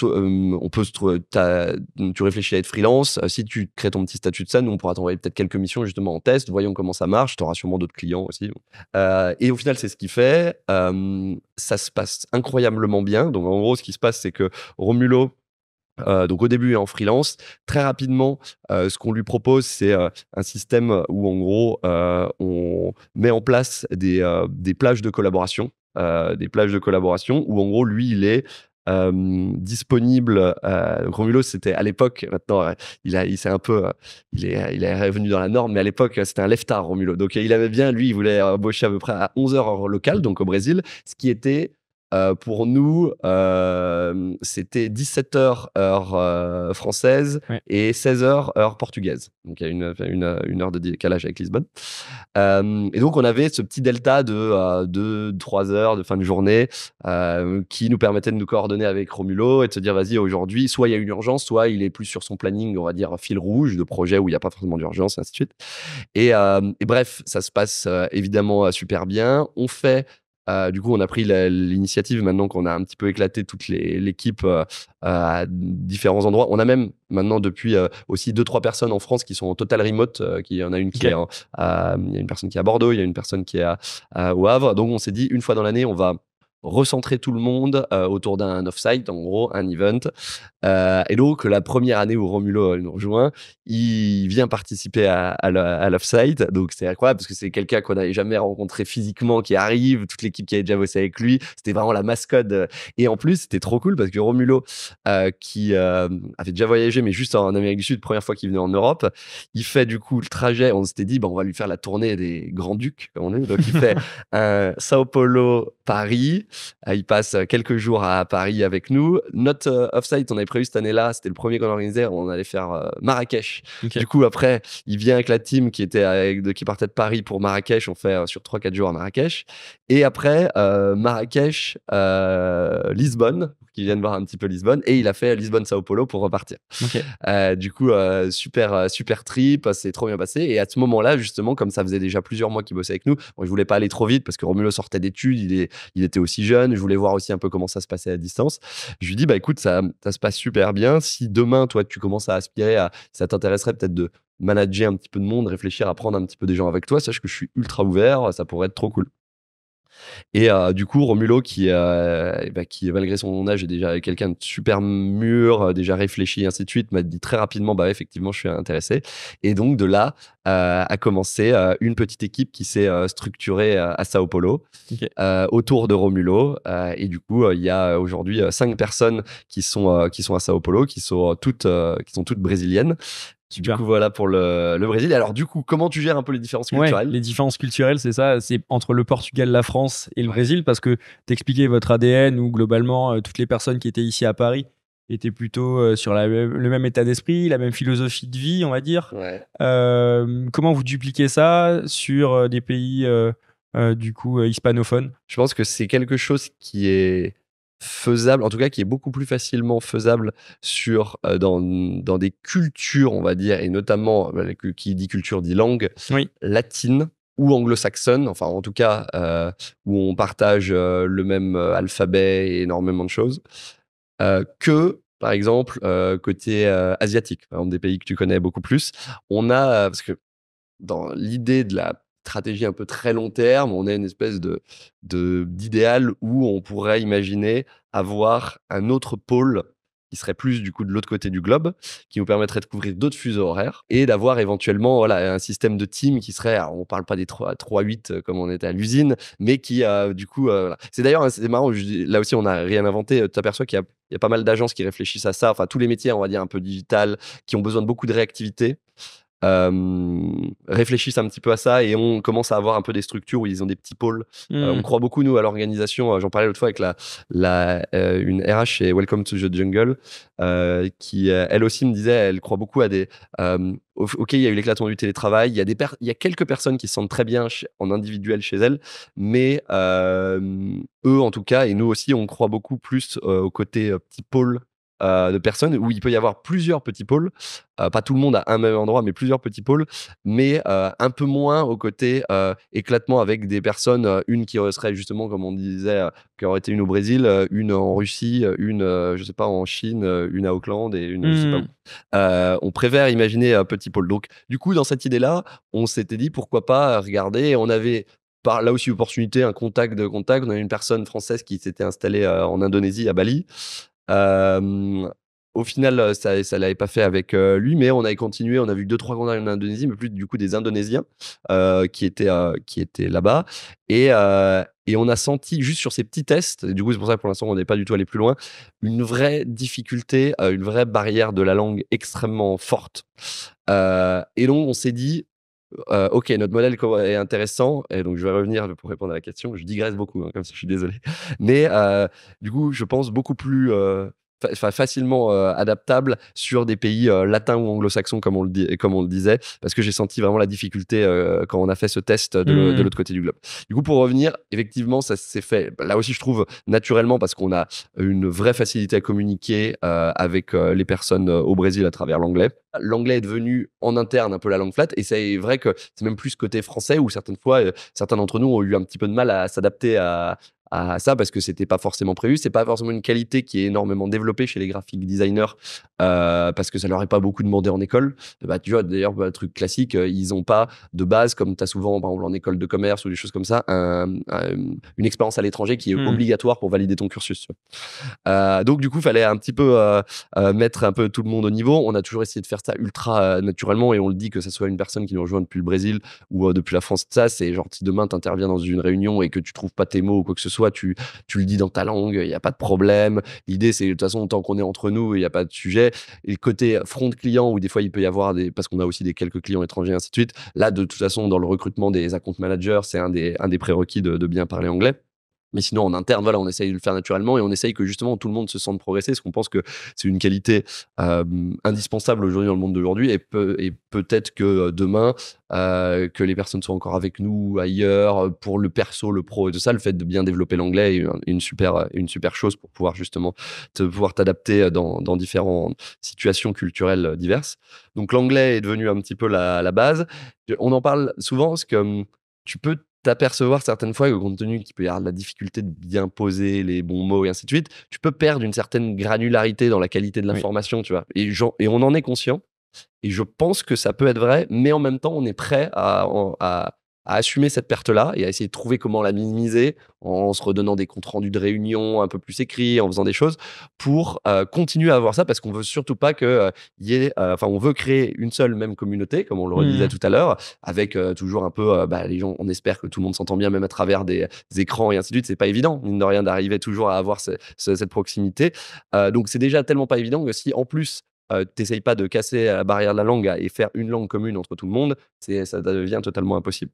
on peut se, tu réfléchis à être freelance si tu crées ton petit statut de scène, on pourra t'envoyer peut-être quelques missions justement en test, voyons comment ça marche. Tu auras sûrement d'autres clients aussi. Euh, et au final, c'est ce qu'il fait. Euh, ça se passe incroyablement bien. Donc, en gros, ce qui se passe, c'est que Romulo, euh, donc au début est en freelance. Très rapidement, ce qu'on lui propose, c'est un système où en gros, on met en place des, des plages de collaboration. des plages de collaboration où en gros lui il est disponible. Romulo, c'était à l'époque, maintenant, euh, il, il s'est un peu, euh, il est, revenu dans la norme, mais à l'époque, c'était un leftard, Romulo. Donc, il avait bien, lui, il voulait embaucher à peu près à 11 heures local, donc au Brésil, ce qui était euh, pour nous, euh, c'était 17h heure euh, française et 16h heure portugaise. Donc il y a une, heure de décalage avec Lisbonne. et donc on avait ce petit delta de 2-3 heures de fin de journée qui nous permettait de nous coordonner avec Romulo et de se dire vas-y aujourd'hui, soit il y a une urgence, soit il est plus sur son planning, on va dire, fil rouge de projet où il n'y a pas forcément d'urgence et ainsi de suite. Et, et bref, ça se passe évidemment super bien. On fait euh, du coup, on a pris l'initiative maintenant qu'on a un petit peu éclaté toute l'équipe euh, à différents endroits. On a même maintenant depuis euh, aussi deux trois personnes en France qui sont en total remote. qui, il y en a une qui est, il y a une personne qui à Bordeaux, il y a une personne qui est à, à, au Havre. Donc, on s'est dit une fois dans l'année, on va recentrer tout le monde euh, autour d'un offsite, en gros, un event. Euh, et donc, la première année où Romulo euh, nous rejoint, il vient participer à, à l'offsite. Donc, c'est incroyable parce que c'est quelqu'un qu'on n'avait jamais rencontré physiquement qui arrive, toute l'équipe qui avait déjà bossé avec lui. C'était vraiment la mascotte. Et en plus, c'était trop cool parce que Romulo, qui avait déjà voyagé, mais juste en Amérique du Sud, première fois qu'il venait en Europe, il fait du coup le trajet. On s'était dit, bah on va lui faire la tournée des Grands Ducs, on est. Donc, il fait un [LAUGHS] Sao Paulo, Paris. Euh, il passe euh, quelques jours à Paris avec nous. Notre euh, offsite, on avait prévu cette année-là, c'était le premier qu'on organisait, on allait faire Marrakech. Du coup, après, il vient avec la team qui, était qui partait de Paris pour Marrakech. On fait sur 3-4 jours à Marrakech. Et après, Marrakech, Lisbonne, qui vienne voir un petit peu Lisbonne. Et il a fait Lisbonne-Sao Paulo pour repartir. du coup, super, super trip, c'est trop bien passé. Et à ce moment-là, justement, comme ça faisait déjà plusieurs mois qu'il bossait avec nous, je voulais pas aller trop vite parce que Romulo sortait d'études, il, il était aussi jeune, je voulais voir aussi un peu comment ça se passait à distance. Je lui dis, bah écoute, ça, ça se passe super bien. Si demain, toi, tu commences à aspirer à, ça t'intéresserait peut-être de manager un petit peu de monde, réfléchir à prendre un petit peu des gens avec toi, sache que je suis ultra ouvert, ça pourrait être trop cool. Et euh, du coup, Romulo, qui, euh, eh ben, qui malgré son âge est déjà quelqu'un de super mûr, euh, déjà réfléchi, et ainsi de suite, m'a dit très rapidement, bah effectivement, je suis intéressé. Et donc de là a commencé une petite équipe qui s'est structurée à Sao Paulo autour de Romulo. et du coup, il y a aujourd'hui cinq personnes qui sont qui sont à Sao Paulo, qui sont toutes qui sont toutes brésiliennes du coup, voilà pour le, Brésil. Alors, du coup, comment tu gères un peu les différences culturelles Les différences culturelles, c'est ça, c'est entre le Portugal, la France et le Brésil, parce que t'expliquais votre ADN ou globalement, euh, toutes les personnes qui étaient ici à Paris étaient plutôt euh, sur le même état d'esprit, la même philosophie de vie, on va dire. Euh, comment vous dupliquez ça sur des pays, du coup, hispanophones Je pense que c'est quelque chose qui est faisable, en tout cas qui est beaucoup plus facilement faisable sur euh, dans, des cultures, on va dire, et notamment qui dit culture dit langue latine ou anglo-saxonne, enfin en tout cas euh, où on partage euh, le même alphabet et énormément de choses, que par exemple côté asiatique, par des pays que tu connais beaucoup plus, on a parce que dans l'idée de la stratégie un peu très long terme. On a une espèce de, d'idéal où on pourrait imaginer avoir un autre pôle qui serait plus du coup de l'autre côté du globe, qui nous permettrait de couvrir d'autres fuseaux horaires et d'avoir éventuellement voilà, un système de team qui serait, on on parle pas des 3-8 euh, comme on était à l'usine, mais qui euh, du coup, euh, c'est d'ailleurs, hein, c'est marrant, là aussi on n'a rien inventé, tu aperçois qu'il y a, y a pas mal d'agences qui réfléchissent à ça, enfin tous les métiers, on va dire un peu digital, qui ont besoin de beaucoup de réactivité. Euh, réfléchissent un petit peu à ça et on commence à avoir un peu des structures où ils ont des petits pôles. Euh, hmm. on croit beaucoup, nous, à l'organisation. Euh, j'en parlais l'autre fois avec la, la une RH chez Welcome to the Jungle qui, elle aussi, me disait, elle croit beaucoup à des. ok, il y a eu l'éclatement du télétravail. Il y, a des il y a quelques personnes qui se sentent très bien en individuel chez elles, mais eux, en tout cas, et nous aussi, on croit beaucoup plus au côté petit pôle euh, de personnes où il peut y avoir plusieurs petits pôles. Euh, pas tout le monde à un même endroit, mais plusieurs petits pôles, mais euh, un peu moins au côté éclatement avec des personnes, une qui serait justement, comme on disait, qui aurait été une au Brésil, une en Russie, une, je sais pas, en Chine, une à Auckland et une, je sais pas mmh. où. on préfère imaginer un petit pôle. Donc, du coup, dans cette idée-là, on s'était dit pourquoi pas regarder. On avait par là aussi opportunité, un contact de contact. On avait une personne française qui s'était installée en Indonésie, à Bali, au final, ça ne l'avait pas fait avec lui, mais on avait continué. On a vu deux, trois grands en Indonésie, mais plus du coup des Indonésiens qui étaient, qui étaient là-bas. Et, et on a senti juste sur ces petits tests, du coup c'est pour ça que pour l'instant on n'est pas du tout allé plus loin, une vraie difficulté, une vraie barrière de la langue extrêmement forte. et donc on s'est dit, euh, ok, notre modèle est intéressant, et donc je vais revenir pour répondre à la question. Je digresse beaucoup, hein, comme ça, je suis désolé. Mais euh, du coup, je pense beaucoup plus euh, facilement euh, adaptable sur des pays euh, latins ou anglo-saxons, comme, on le comme on le disait, parce que j'ai senti vraiment la difficulté euh, quand on a fait ce test de, mmh. l'autre côté du globe. Du coup, pour revenir, effectivement, ça s'est fait, bah, là aussi, je trouve, naturellement, parce qu'on a une vraie facilité à communiquer avec les personnes au Brésil à travers l'anglais. L'anglais est devenu en interne un peu la langue flatte et c'est vrai que c'est même plus côté français où certaines fois, certains d'entre nous ont eu un petit peu de mal à s'adapter à, à ça parce que c'était pas forcément prévu. C'est pas forcément une qualité qui est énormément développée chez les graphiques designers euh, parce que ça leur est pas beaucoup demandé en école. Bah, tu vois, d'ailleurs, le bah, truc classique, euh, ils ont pas de base, comme tu as souvent, par exemple, en école de commerce ou des choses comme ça, une expérience à l'étranger qui est hmm. obligatoire pour valider ton cursus. Euh, donc, du coup, fallait un petit peu mettre un peu tout le monde au niveau. On a toujours essayé de faire ça ultra naturellement et on le dit que ça soit une personne qui nous rejoint depuis le Brésil ou depuis la France. Ça, c'est genre, si demain interviens dans une réunion et que tu trouves pas tes mots ou quoi que ce soit, tu, tu le dis dans ta langue, il n'y a pas de problème. L'idée, c'est de toute façon, tant qu'on est entre nous, il n'y a pas de sujet. Et côté front client, où des fois, il peut y avoir des. Parce qu'on a aussi des quelques clients étrangers, ainsi de suite. Là, de toute façon, dans le recrutement des account managers, c'est un des, un des prérequis de bien parler anglais. Mais sinon, en interne, voilà, on essaye de le faire naturellement et on essaye que justement tout le monde se sente progresser, parce qu'on pense que c'est une qualité indispensable aujourd'hui dans le monde d'aujourd'hui et, peut, et peut-être que demain, que les personnes soient encore avec nous ailleurs pour le perso, le pro et tout ça. Le fait de bien développer l'anglais est une super, une super chose pour pouvoir justement te pouvoir t'adapter dans, dans différentes situations culturelles diverses. Donc l'anglais est devenu un petit peu la, la base. On en parle souvent parce que tu peux t'apercevoir certaines fois que compte tenu qu'il peut y avoir la difficulté de bien poser les bons mots et ainsi de suite, tu peux perdre une certaine granularité dans la qualité de l'information, tu vois. Et, on en est conscient. Et je pense que ça peut être vrai, mais en même temps, on est prêt à, à assumer cette perte-là et à essayer de trouver comment la minimiser en se redonnant des comptes rendus de réunion un peu plus écrits, en faisant des choses pour euh, continuer à avoir ça parce qu'on veut surtout pas que euh, y ait, euh, enfin, on veut créer une seule même communauté, comme on le mmh disait tout à l'heure, avec toujours un peu, bah, les gens, on espère que tout le monde s'entend bien, même à travers des, écrans et ainsi de suite. C'est pas évident, mine de rien, d'arriver toujours à avoir cette proximité. donc, c'est déjà tellement pas évident que si en plus euh, t'essayes pas de casser la barrière de la langue et faire une langue commune entre tout le monde, ça devient totalement impossible.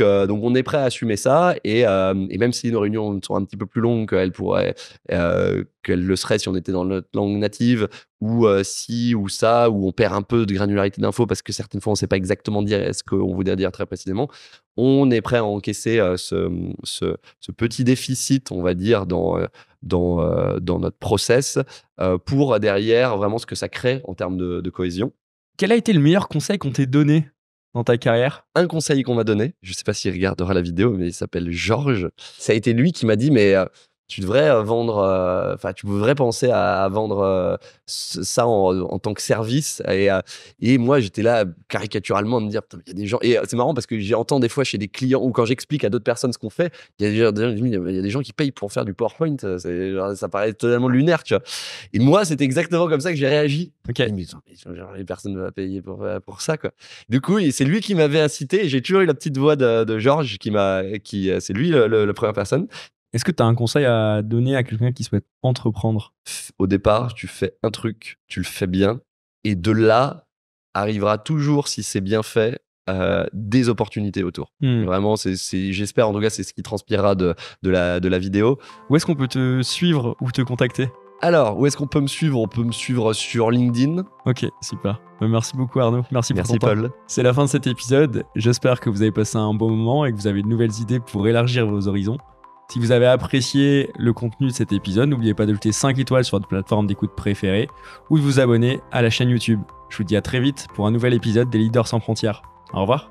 Euh, donc, on est prêt à assumer ça euh, et, même si nos réunions sont un petit peu plus longues qu'elles pourraient, le seraient si on était dans notre langue native ou si ou ça, où on perd un peu de granularité d'infos parce que certaines fois on ne sait pas exactement dire ce qu'on voudrait dire très précisément, on est prêt à encaisser ce, petit déficit, on va dire, dans dans, euh, dans notre process euh, pour derrière vraiment ce que ça crée en termes de, de cohésion. Quel a été le meilleur conseil qu'on t'ait donné dans ta carrière Un conseil qu'on m'a donné, je ne sais pas s'il regardera la vidéo, mais il s'appelle Georges. Ça a été lui qui m'a dit, mais euh, tu devrais euh, vendre, euh, enfin, tu devrais penser à, vendre euh, ça en, en, tant que service. Et, et moi, j'étais là caricaturalement à me dire, il y a des gens. Et c'est marrant parce que j'entends des fois chez des clients ou quand j'explique à d'autres personnes ce qu'on fait, il y, a des gens qui payent pour faire du PowerPoint. ça paraît totalement lunaire, tu vois. Et moi, c'était exactement comme ça que j'ai réagi. Mais, les personnes payer pour, pour ça, quoi. Du coup, c'est lui qui m'avait incité. J'ai toujours eu la petite voix de, Georges qui m'a, qui, c'est lui la première personne est-ce que tu as un conseil à donner à quelqu'un qui souhaite entreprendre Au départ, tu fais un truc, tu le fais bien, et de là arrivera toujours, si c'est bien fait, euh, des opportunités autour. Hmm. Vraiment, c'est, j'espère en tout cas, c'est ce qui transpirera de, la, vidéo. Où est-ce qu'on peut te suivre ou te contacter alors, où est-ce qu'on peut me suivre On peut me suivre sur LinkedIn. Ok, super. Ben, merci beaucoup Arnaud. Merci, pour Paul. C'est la fin de cet épisode. J'espère que vous avez passé un bon moment et que vous avez de nouvelles idées pour élargir vos horizons. Si vous avez apprécié le contenu de cet épisode, n'oubliez pas de jeter 5 étoiles sur votre plateforme d'écoute préférée ou de vous abonner à la chaîne YouTube. Je vous dis à très vite pour un nouvel épisode des Leaders sans frontières. Au revoir